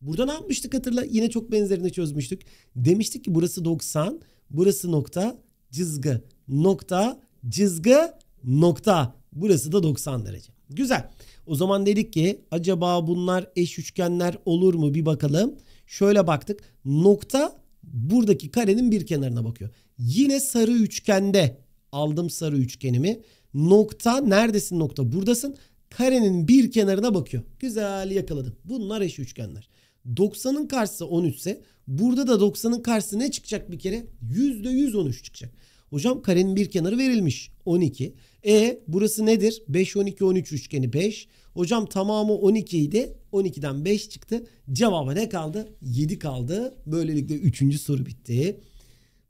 Burada ne yapmıştık hatırla? Yine çok benzerini çözmüştük. Demiştik ki burası 90, burası nokta, cızgı, nokta, cızgı, nokta. Burası da 90 derece. Güzel. O zaman dedik ki acaba bunlar eş üçgenler olur mu bir bakalım. Şöyle baktık. Nokta buradaki karenin bir kenarına bakıyor. Yine sarı üçgende aldım sarı üçgenimi. Nokta neredesin nokta? Buradasın. Karenin bir kenarına bakıyor. Güzel yakaladım. Bunlar eş üçgenler. 90'ın karşısı 13 ise burada da 90'ın karşısı ne çıkacak bir kere? %100 13 çıkacak. Hocam karenin bir kenarı verilmiş 12. E burası nedir? 5, 12, 13 üçgeni 5. Hocam tamamı 12 idi. 12'den 5 çıktı. Cevaba ne kaldı? 7 kaldı. Böylelikle 3. soru bitti.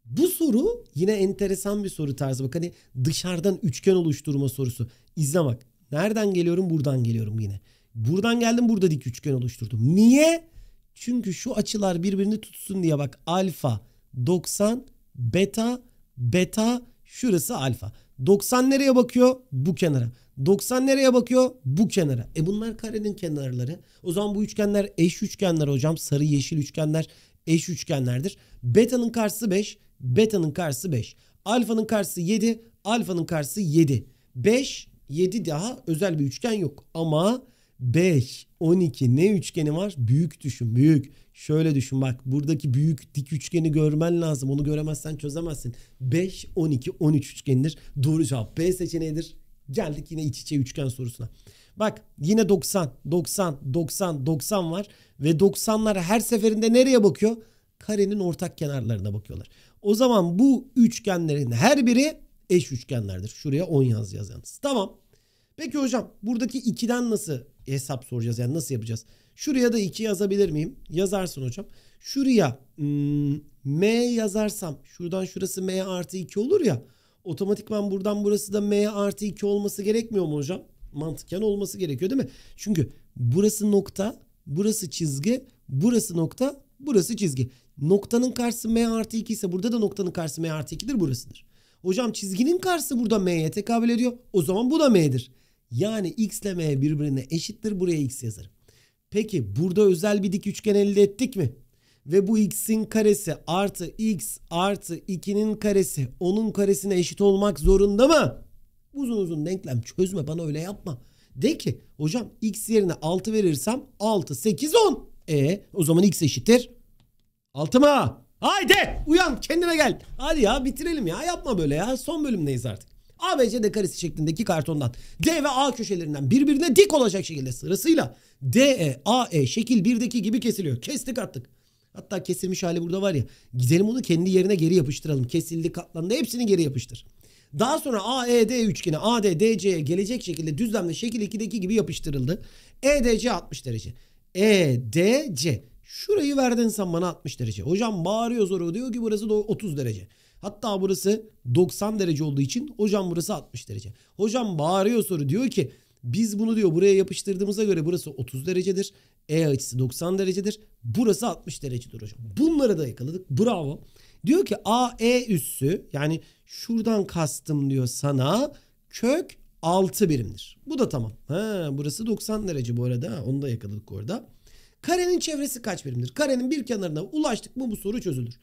Bu soru yine enteresan bir soru tarzı. Bak hani dışarıdan üçgen oluşturma sorusu. İzle bak. Nereden geliyorum? Buradan geliyorum yine. Buradan geldim burada dik üçgen oluşturdum. Niye? Çünkü şu açılar birbirini tutsun diye bak. Alfa 90, beta, beta, şurası alfa. 90 nereye bakıyor? Bu kenara. 90 nereye bakıyor? Bu kenara. E bunlar karenin kenarları. O zaman bu üçgenler eş üçgenler hocam. Sarı yeşil üçgenler eş üçgenlerdir. Beta'nın karşısı 5. Beta'nın karşısı 5. Alfa'nın karşısı 7. Alfa'nın karşısı 7. 5, 7 daha özel bir üçgen yok. Ama 5, 12 ne üçgeni var? Büyük düşün büyük. Şöyle düşün bak buradaki büyük dik üçgeni görmen lazım. Onu göremezsen çözemezsin. 5, 12, 13 üçgenidir. Doğru cevap B seçeneğidir. Geldik yine iç içe üçgen sorusuna. Bak yine 90, 90, 90, 90 var. Ve 90'lar her seferinde nereye bakıyor? Karenin ortak kenarlarına bakıyorlar. O zaman bu üçgenlerin her biri eş üçgenlerdir. Şuraya 10 yaz yaz yalnız. Tamam. Peki hocam buradaki 2'den nasıl hesap soracağız? Yani nasıl yapacağız? Şuraya da 2 yazabilir miyim? Yazarsın hocam. Şuraya hmm, m yazarsam şuradan şurası m artı 2 olur ya. Otomatikman buradan burası da m artı 2 olması gerekmiyor mu hocam? Mantıken olması gerekiyor değil mi? Çünkü burası nokta, burası çizgi, burası nokta, burası çizgi. Noktanın karşısı m artı 2 ise burada da noktanın karşısı m artı 2'dir burasıdır. Hocam çizginin karşısı burada m'ye tekabül ediyor. O zaman bu da m'dir. Yani x ile m birbirine eşittir. Buraya x yazarım. Peki burada özel bir dik üçgen elde ettik mi? Ve bu x'in karesi artı x artı 2'nin karesi onun karesine eşit olmak zorunda mı? Uzun uzun denklem çözme bana öyle yapma. De ki hocam x yerine 6 verirsem 6 8 10. E o zaman x eşittir. 6 mı? Haydi uyan kendine gel. Hadi ya bitirelim ya yapma böyle ya son bölümdeyiz artık. ABCD karesi şeklindeki kartondan D ve A köşelerinden birbirine dik olacak şekilde sırasıyla DE, AE şekil birdeki gibi kesiliyor. Kestik attık. Hatta kesilmiş hali burada var ya. Gidelim onu kendi yerine geri yapıştıralım. Kesildi, katlandı hepsini geri yapıştır. Daha sonra AED üçgeni ADDC'ye gelecek şekilde düzlemle şekil 2'deki gibi yapıştırıldı. EDC 60 derece. EDC. Şurayı verdin sen bana 60 derece. Hocam bağırıyor zoru diyor ki burası da 30 derece. Hatta burası 90 derece olduğu için hocam burası 60 derece. Hocam bağırıyor soru diyor ki biz bunu diyor buraya yapıştırdığımıza göre burası 30 derecedir. E açısı 90 derecedir. Burası 60 derecedir hocam. Bunları da yakaladık. Bravo. Diyor ki AE üssü yani şuradan kastım diyor sana kök 6 birimdir. Bu da tamam. Ha, burası 90 derece bu arada. Onu da yakaladık orada. Karenin çevresi kaç birimdir? Karenin bir kenarına ulaştık mı bu soru çözülür.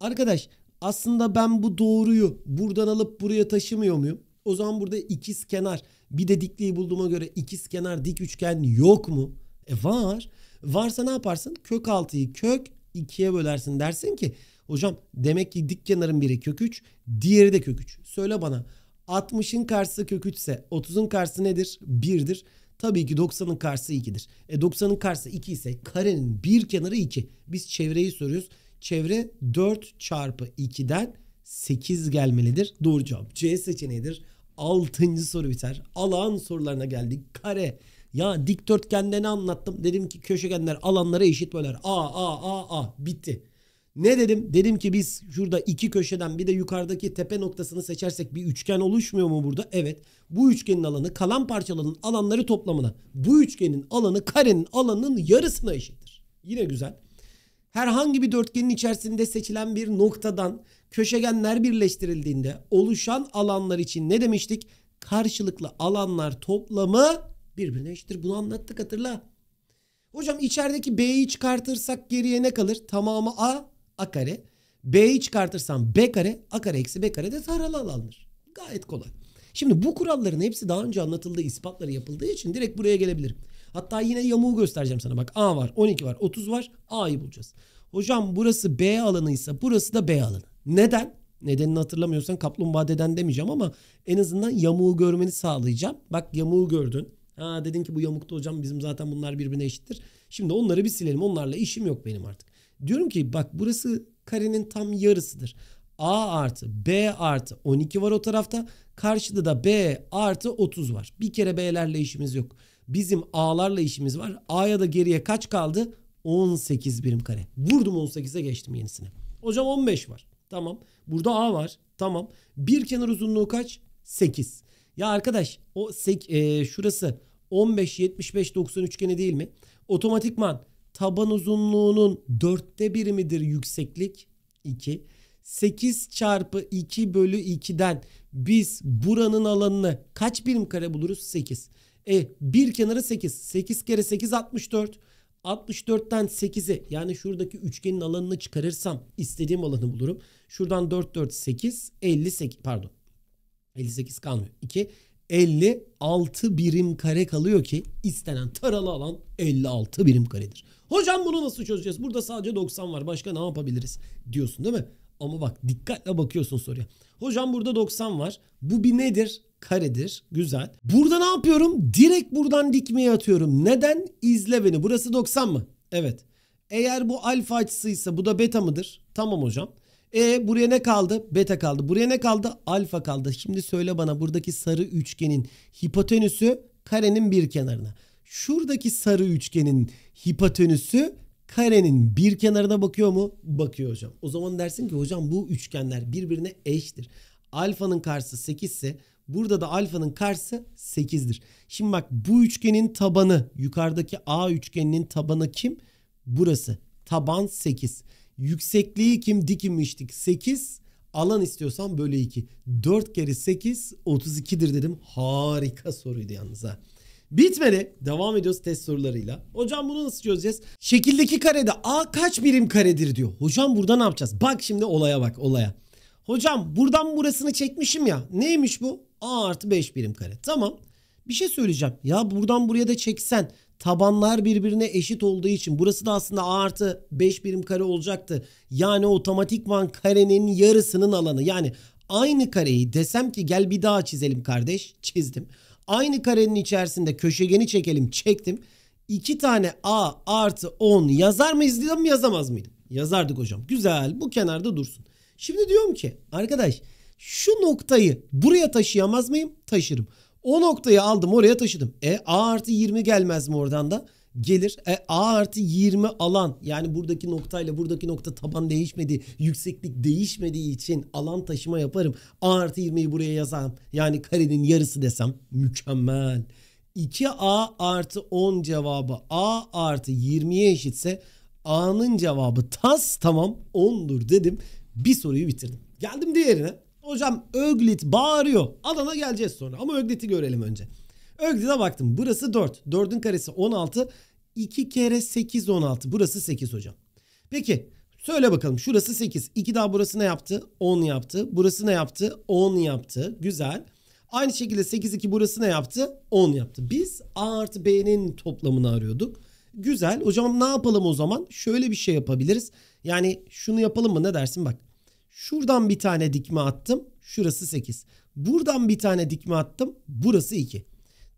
Arkadaş aslında ben bu doğruyu buradan alıp buraya taşımıyor muyum? O zaman burada ikiz kenar bir de dikliği bulduğuma göre ikiz kenar dik üçgen yok mu? E var. Varsa ne yaparsın? Kök 6'yı kök 2'ye bölersin dersin ki hocam demek ki dik kenarın biri kök 3 diğeri de kök 3. Söyle bana 60'ın karşısı kök 3 ise 30'un karşısı nedir? 1'dir. Tabii ki 90'ın karşısı 2'dir. E 90'ın karşısı 2 ise karenin bir kenarı 2. Biz çevreyi soruyoruz çevre 4 çarpı 2'den 8 gelmelidir. Doğru cevap C seçeneğidir. 6. soru biter. Alan sorularına geldik. Kare. Ya dikdörtgende ne anlattım? Dedim ki köşegenler alanlara eşit böler. A, A, A, A. Bitti. Ne dedim? Dedim ki biz şurada iki köşeden bir de yukarıdaki tepe noktasını seçersek bir üçgen oluşmuyor mu burada? Evet. Bu üçgenin alanı kalan parçaların alanları toplamına. Bu üçgenin alanı karenin alanının yarısına eşittir. Yine güzel herhangi bir dörtgenin içerisinde seçilen bir noktadan köşegenler birleştirildiğinde oluşan alanlar için ne demiştik? Karşılıklı alanlar toplamı birbirine eşittir. Bunu anlattık hatırla. Hocam içerideki B'yi çıkartırsak geriye ne kalır? Tamamı A, A kare. B'yi çıkartırsam B kare, A kare eksi B kare de taralı alandır. Gayet kolay. Şimdi bu kuralların hepsi daha önce anlatıldığı ispatları yapıldığı için direkt buraya gelebilirim. Hatta yine yamuğu göstereceğim sana. Bak A var, 12 var, 30 var. A'yı bulacağız. Hocam burası B alanıysa burası da B alanı. Neden? Nedenini hatırlamıyorsan kaplumbağa deden demeyeceğim ama en azından yamuğu görmeni sağlayacağım. Bak yamuğu gördün. Ha dedin ki bu yamukta hocam bizim zaten bunlar birbirine eşittir. Şimdi onları bir silelim. Onlarla işim yok benim artık. Diyorum ki bak burası karenin tam yarısıdır. A artı B artı 12 var o tarafta. Karşıda da B artı 30 var. Bir kere B'lerle işimiz yok. Bizim A'larla işimiz var. A'ya da geriye kaç kaldı? 18 birim kare. Vurdum 18'e geçtim yenisine. Hocam 15 var. Tamam. Burada A var. Tamam. Bir kenar uzunluğu kaç? 8. Ya arkadaş o sek, e, şurası 15, 75, 90 üçgeni değil mi? Otomatikman taban uzunluğunun dörtte biri midir yükseklik? 2. 8 çarpı 2 bölü 2'den biz buranın alanını kaç birim kare buluruz? 8. E bir kenarı 8. 8 kere 8 64. 64'ten 8'i yani şuradaki üçgenin alanını çıkarırsam istediğim alanı bulurum. Şuradan 4 4 8 58 pardon 58 kalmıyor. 2 56 birim kare kalıyor ki istenen taralı alan 56 birim karedir. Hocam bunu nasıl çözeceğiz? Burada sadece 90 var. Başka ne yapabiliriz? Diyorsun değil mi? Ama bak dikkatle bakıyorsun soruya. Hocam burada 90 var. Bu bir nedir? karedir. Güzel. Burada ne yapıyorum? Direkt buradan dikmeye atıyorum. Neden? İzle beni. Burası 90 mı? Evet. Eğer bu alfa açısıysa bu da beta mıdır? Tamam hocam. E buraya ne kaldı? Beta kaldı. Buraya ne kaldı? Alfa kaldı. Şimdi söyle bana buradaki sarı üçgenin hipotenüsü karenin bir kenarına. Şuradaki sarı üçgenin hipotenüsü karenin bir kenarına bakıyor mu? Bakıyor hocam. O zaman dersin ki hocam bu üçgenler birbirine eştir. Alfanın karşısı 8 ise Burada da alfanın karşısı 8'dir. Şimdi bak bu üçgenin tabanı yukarıdaki A üçgeninin tabanı kim? Burası. Taban 8. Yüksekliği kim? Dik inmiştik 8. Alan istiyorsan böyle 2. 4 kere 8 32'dir dedim. Harika soruydu yalnız ha. Bitmedi. Devam ediyoruz test sorularıyla. Hocam bunu nasıl çözeceğiz? Şekildeki karede A kaç birim karedir diyor. Hocam burada ne yapacağız? Bak şimdi olaya bak olaya. Hocam buradan burasını çekmişim ya. Neymiş bu? A artı 5 birim kare. Tamam. Bir şey söyleyeceğim. Ya buradan buraya da çeksen tabanlar birbirine eşit olduğu için burası da aslında A artı 5 birim kare olacaktı. Yani otomatikman karenin yarısının alanı. Yani aynı kareyi desem ki gel bir daha çizelim kardeş. Çizdim. Aynı karenin içerisinde köşegeni çekelim. Çektim. İki tane A artı 10 yazar mıyız mı yazamaz mıydım? Yazardık hocam. Güzel bu kenarda dursun. Şimdi diyorum ki arkadaş şu noktayı buraya taşıyamaz mıyım? Taşırım. O noktayı aldım oraya taşıdım. E A artı 20 gelmez mi oradan da? Gelir. E A artı 20 alan yani buradaki noktayla buradaki nokta taban değişmedi. Yükseklik değişmediği için alan taşıma yaparım. A artı 20'yi buraya yazarım. Yani karenin yarısı desem mükemmel. 2A artı 10 cevabı A artı 20'ye eşitse A'nın cevabı tas tamam 10'dur dedim. Bir soruyu bitirdim. Geldim diğerine. Hocam Öglit bağırıyor. Alana geleceğiz sonra ama Öglit'i görelim önce. Öglit'e baktım. Burası 4. 4'ün karesi 16. 2 kere 8 16. Burası 8 hocam. Peki söyle bakalım şurası 8. 2 daha burası ne yaptı? 10 yaptı. Burası ne yaptı? 10 yaptı. Güzel. Aynı şekilde 8 2 burası ne yaptı? 10 yaptı. Biz A artı B'nin toplamını arıyorduk. Güzel. Hocam ne yapalım o zaman? Şöyle bir şey yapabiliriz. Yani şunu yapalım mı ne dersin bak. Şuradan bir tane dikme attım. Şurası 8. Buradan bir tane dikme attım. Burası 2.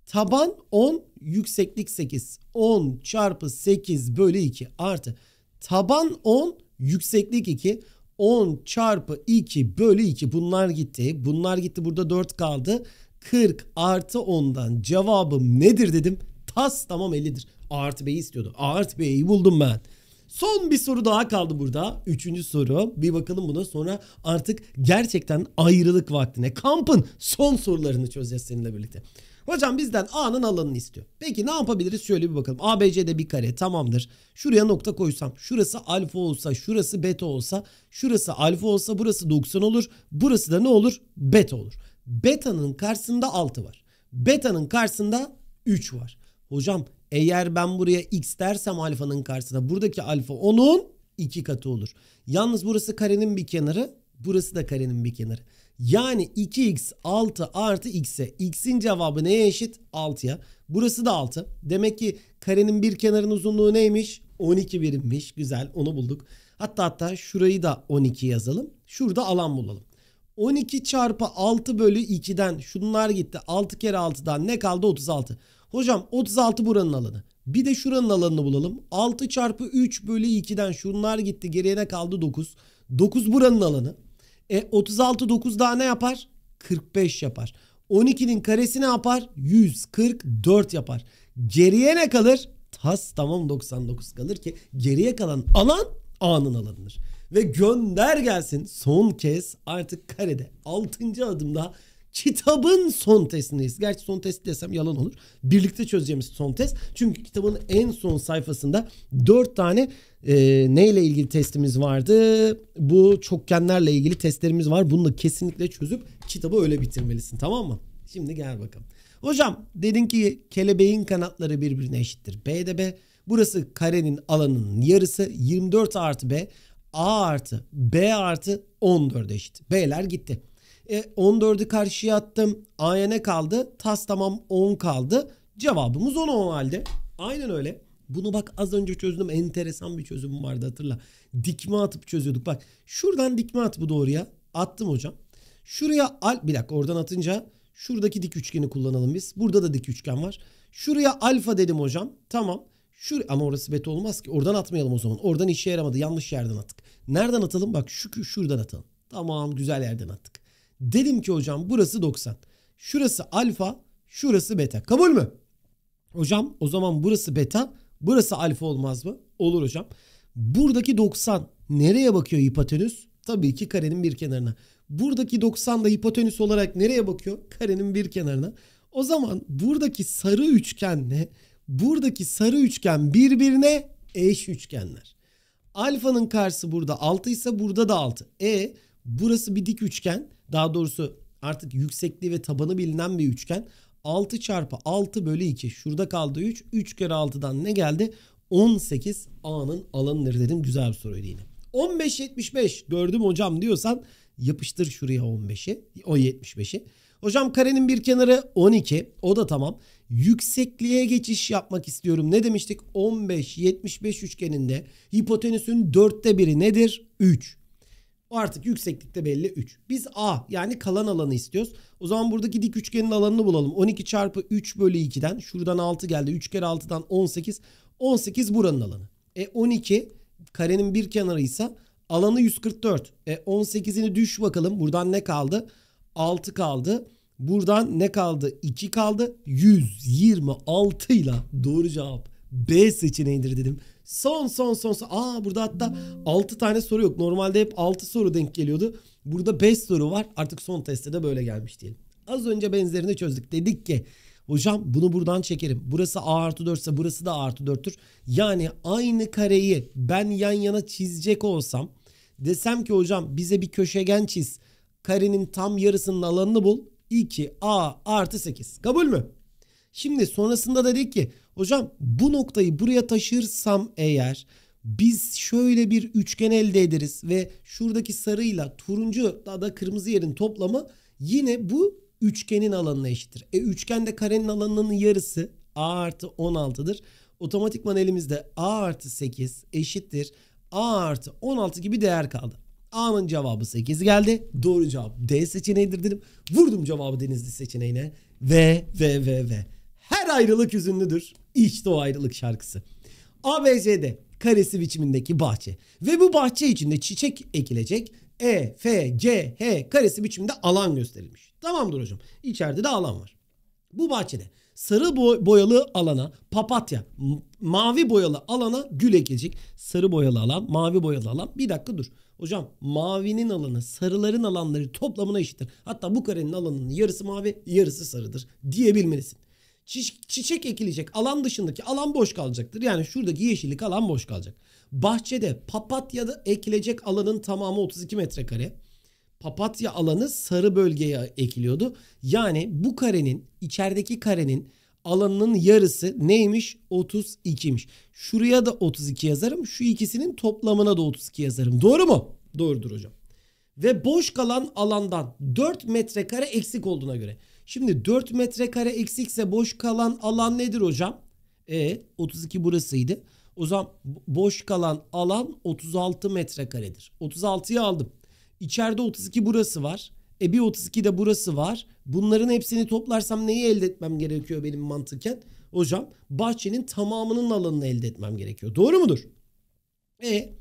Taban 10, yükseklik 8. 10 çarpı 8 bölü 2 artı. Taban 10, yükseklik 2. 10 çarpı 2 bölü 2 bunlar gitti. Bunlar gitti burada 4 kaldı. 40 artı 10'dan cevabım nedir dedim. Tas tamam 50'dir. A artı B'yi istiyordu. A artı B'yi buldum ben. Son bir soru daha kaldı burada. Üçüncü soru. Bir bakalım buna sonra artık gerçekten ayrılık vaktine. Kampın son sorularını çözeceğiz seninle birlikte. Hocam bizden A'nın alanını istiyor. Peki ne yapabiliriz? Şöyle bir bakalım. ABC'de bir kare tamamdır. Şuraya nokta koysam. Şurası alfa olsa, şurası beta olsa, şurası alfa olsa burası 90 olur. Burası da ne olur? Beta olur. Beta'nın karşısında 6 var. Beta'nın karşısında 3 var. Hocam eğer ben buraya x dersem alfanın karşısına buradaki alfa onun iki katı olur. Yalnız burası karenin bir kenarı. Burası da karenin bir kenarı. Yani 2x 6 artı x'e. x'in cevabı neye eşit? 6'ya. Burası da 6. Demek ki karenin bir kenarının uzunluğu neymiş? 12 birimmiş. Güzel onu bulduk. Hatta hatta şurayı da 12 yazalım. Şurada alan bulalım. 12 çarpı 6 bölü 2'den şunlar gitti. 6 kere 6'dan ne kaldı? 36. Hocam 36 buranın alanı. Bir de şuranın alanını bulalım. 6 çarpı 3 bölü 2'den şunlar gitti. Geriye ne kaldı? 9. 9 buranın alanı. E 36 9 daha ne yapar? 45 yapar. 12'nin karesi ne yapar? 144 yapar. Geriye ne kalır? Tas tamam 99 kalır ki geriye kalan alan A'nın alanıdır. Ve gönder gelsin son kez artık karede 6. adımda kitabın son testindeyiz. Gerçi son test desem yalan olur. Birlikte çözeceğimiz son test. Çünkü kitabın en son sayfasında dört tane e, neyle ilgili testimiz vardı? Bu çokgenlerle ilgili testlerimiz var. Bunu da kesinlikle çözüp kitabı öyle bitirmelisin tamam mı? Şimdi gel bakalım. Hocam dedin ki kelebeğin kanatları birbirine eşittir. B de B. Burası karenin alanının yarısı 24 artı B. A artı B artı 14 eşit. B'ler gitti. E, 14'ü karşıya attım. A'ya ne kaldı? Tas tamam 10 kaldı. Cevabımız 10 o halde. Aynen öyle. Bunu bak az önce çözdüm. Enteresan bir çözüm vardı hatırla. Dikme atıp çözüyorduk. Bak şuradan dikme at bu doğruya. Attım hocam. Şuraya al bir dakika oradan atınca şuradaki dik üçgeni kullanalım biz. Burada da dik üçgen var. Şuraya alfa dedim hocam. Tamam. Şur ama orası beta olmaz ki. Oradan atmayalım o zaman. Oradan işe yaramadı. Yanlış yerden attık. Nereden atalım? Bak şu şuradan atalım. Tamam güzel yerden attık. Dedim ki hocam burası 90. Şurası alfa, şurası beta. Kabul mü? Hocam o zaman burası beta, burası alfa olmaz mı? Olur hocam. Buradaki 90 nereye bakıyor hipotenüs? Tabii ki karenin bir kenarına. Buradaki 90 da hipotenüs olarak nereye bakıyor? Karenin bir kenarına. O zaman buradaki sarı üçgen ne? buradaki sarı üçgen birbirine eş üçgenler. Alfanın karşısı burada 6 ise burada da 6. E burası bir dik üçgen. Daha doğrusu artık yüksekliği ve tabanı bilinen bir üçgen. 6 çarpı 6 bölü 2. Şurada kaldı 3. 3 kere 6'dan ne geldi? 18 A'nın alanıdır dedim. Güzel bir soruydu yine. 15.75 gördüm hocam diyorsan yapıştır şuraya 15'i. O 75'i. Hocam karenin bir kenarı 12. O da tamam. Yüksekliğe geçiş yapmak istiyorum. Ne demiştik? 15-75 üçgeninde hipotenüsün dörtte biri nedir? 3. O artık yükseklikte belli 3. Biz A yani kalan alanı istiyoruz. O zaman buradaki dik üçgenin alanını bulalım. 12 çarpı 3 bölü 2'den şuradan 6 geldi. 3 kere 6'dan 18. 18 buranın alanı. E 12 karenin bir kenarıysa alanı 144. E 18'ini düş bakalım. Buradan ne kaldı? 6 kaldı. Buradan ne kaldı? 2 kaldı. 126 ile doğru cevap B seçeneğidir dedim. Son son son son. Aa burada hatta 6 tane soru yok. Normalde hep 6 soru denk geliyordu. Burada 5 soru var. Artık son testte de böyle gelmiş diyelim. Az önce benzerini çözdük. Dedik ki hocam bunu buradan çekerim. Burası A artı 4 ise burası da A artı 4'tür. Yani aynı kareyi ben yan yana çizecek olsam desem ki hocam bize bir köşegen çiz. Karenin tam yarısının alanını bul. 2A artı 8. Kabul mü? Şimdi sonrasında da dedik ki Hocam bu noktayı buraya taşırsam eğer biz şöyle bir üçgen elde ederiz ve şuradaki sarıyla turuncu daha da kırmızı yerin toplamı yine bu üçgenin alanına eşittir. E üçgende karenin alanının yarısı a artı 16'dır. Otomatikman elimizde a artı 8 eşittir. a artı 16 gibi değer kaldı. A'nın cevabı 8 geldi. Doğru cevap D seçeneğidir dedim. Vurdum cevabı Denizli seçeneğine. Ve ve ve ve. Her ayrılık üzünlüdür. İşte o ayrılık şarkısı. ABC'de karesi biçimindeki bahçe ve bu bahçe içinde çiçek ekilecek. E, F, C, H karesi biçiminde alan gösterilmiş. Tamamdır hocam. İçeride de alan var. Bu bahçede sarı boyalı alana papatya, mavi boyalı alana gül ekilecek. Sarı boyalı alan, mavi boyalı alan. Bir dakika dur. Hocam mavinin alanı, sarıların alanları toplamına eşittir. Hatta bu karenin alanının yarısı mavi, yarısı sarıdır diyebilmelisin çiçek ekilecek alan dışındaki alan boş kalacaktır. Yani şuradaki yeşillik alan boş kalacak. Bahçede papatya da ekilecek alanın tamamı 32 metrekare. Papatya alanı sarı bölgeye ekiliyordu. Yani bu karenin içerideki karenin alanının yarısı neymiş? 32'ymiş. Şuraya da 32 yazarım. Şu ikisinin toplamına da 32 yazarım. Doğru mu? Doğrudur hocam. Ve boş kalan alandan 4 metrekare eksik olduğuna göre Şimdi 4 metrekare eksikse boş kalan alan nedir hocam? E 32 burasıydı. O zaman boş kalan alan 36 metrekaredir. 36'yı aldım. İçeride 32 burası var. E bir 32 de burası var. Bunların hepsini toplarsam neyi elde etmem gerekiyor benim mantıken? Hocam bahçenin tamamının alanını elde etmem gerekiyor. Doğru mudur? E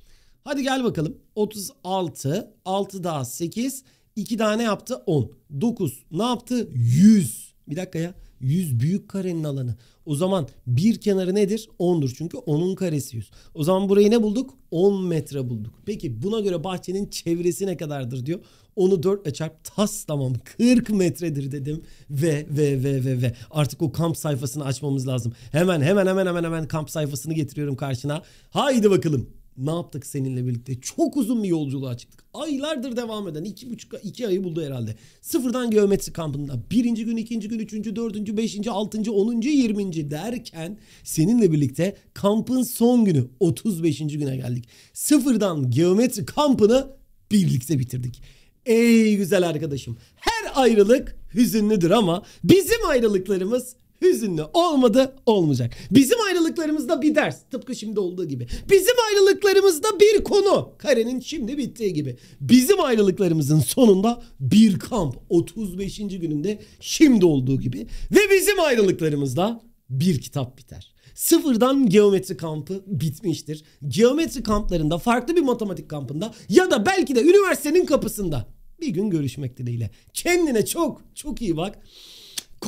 hadi gel bakalım. 36, 6 daha 8, 2 tane yaptı 10. 9 ne yaptı? 100. Bir dakika ya. 100 büyük karenin alanı. O zaman bir kenarı nedir? 10'dur çünkü 10'un karesi 100. O zaman burayı ne bulduk? 10 metre bulduk. Peki buna göre bahçenin çevresi ne kadardır diyor. Onu 4 ile çarp tas tamam 40 metredir dedim ve ve ve ve ve artık o kamp sayfasını açmamız lazım. Hemen hemen hemen hemen hemen kamp sayfasını getiriyorum karşına. Haydi bakalım ne yaptık seninle birlikte? Çok uzun bir yolculuğa çıktık. Aylardır devam eden iki buçuk iki ayı buldu herhalde. Sıfırdan geometri kampında birinci gün, ikinci gün, üçüncü, dördüncü, beşinci, altıncı, onuncu, yirminci derken seninle birlikte kampın son günü 35. güne geldik. Sıfırdan geometri kampını birlikte bitirdik. Ey güzel arkadaşım her ayrılık hüzünlüdür ama bizim ayrılıklarımız Hüzünlü olmadı olmayacak. Bizim ayrılıklarımızda bir ders. Tıpkı şimdi olduğu gibi. Bizim ayrılıklarımızda bir konu. Karenin şimdi bittiği gibi. Bizim ayrılıklarımızın sonunda bir kamp. 35. gününde şimdi olduğu gibi. Ve bizim ayrılıklarımızda bir kitap biter. Sıfırdan geometri kampı bitmiştir. Geometri kamplarında farklı bir matematik kampında ya da belki de üniversitenin kapısında bir gün görüşmek dileğiyle. Kendine çok çok iyi bak.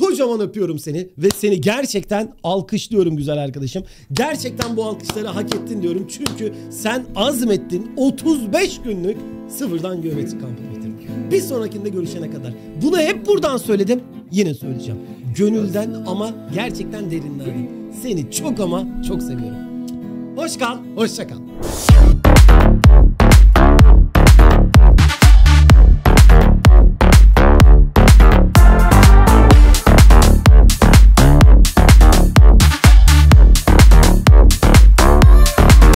Kocaman öpüyorum seni ve seni gerçekten alkışlıyorum güzel arkadaşım. Gerçekten bu alkışları hak ettin diyorum. Çünkü sen azmettin 35 günlük sıfırdan geometrik kampı bitirdin. Bir sonrakinde görüşene kadar. Bunu hep buradan söyledim. Yine söyleyeceğim. Gönülden ama gerçekten derinlerden. Seni çok ama çok seviyorum. Hoş kal, hoşça kal.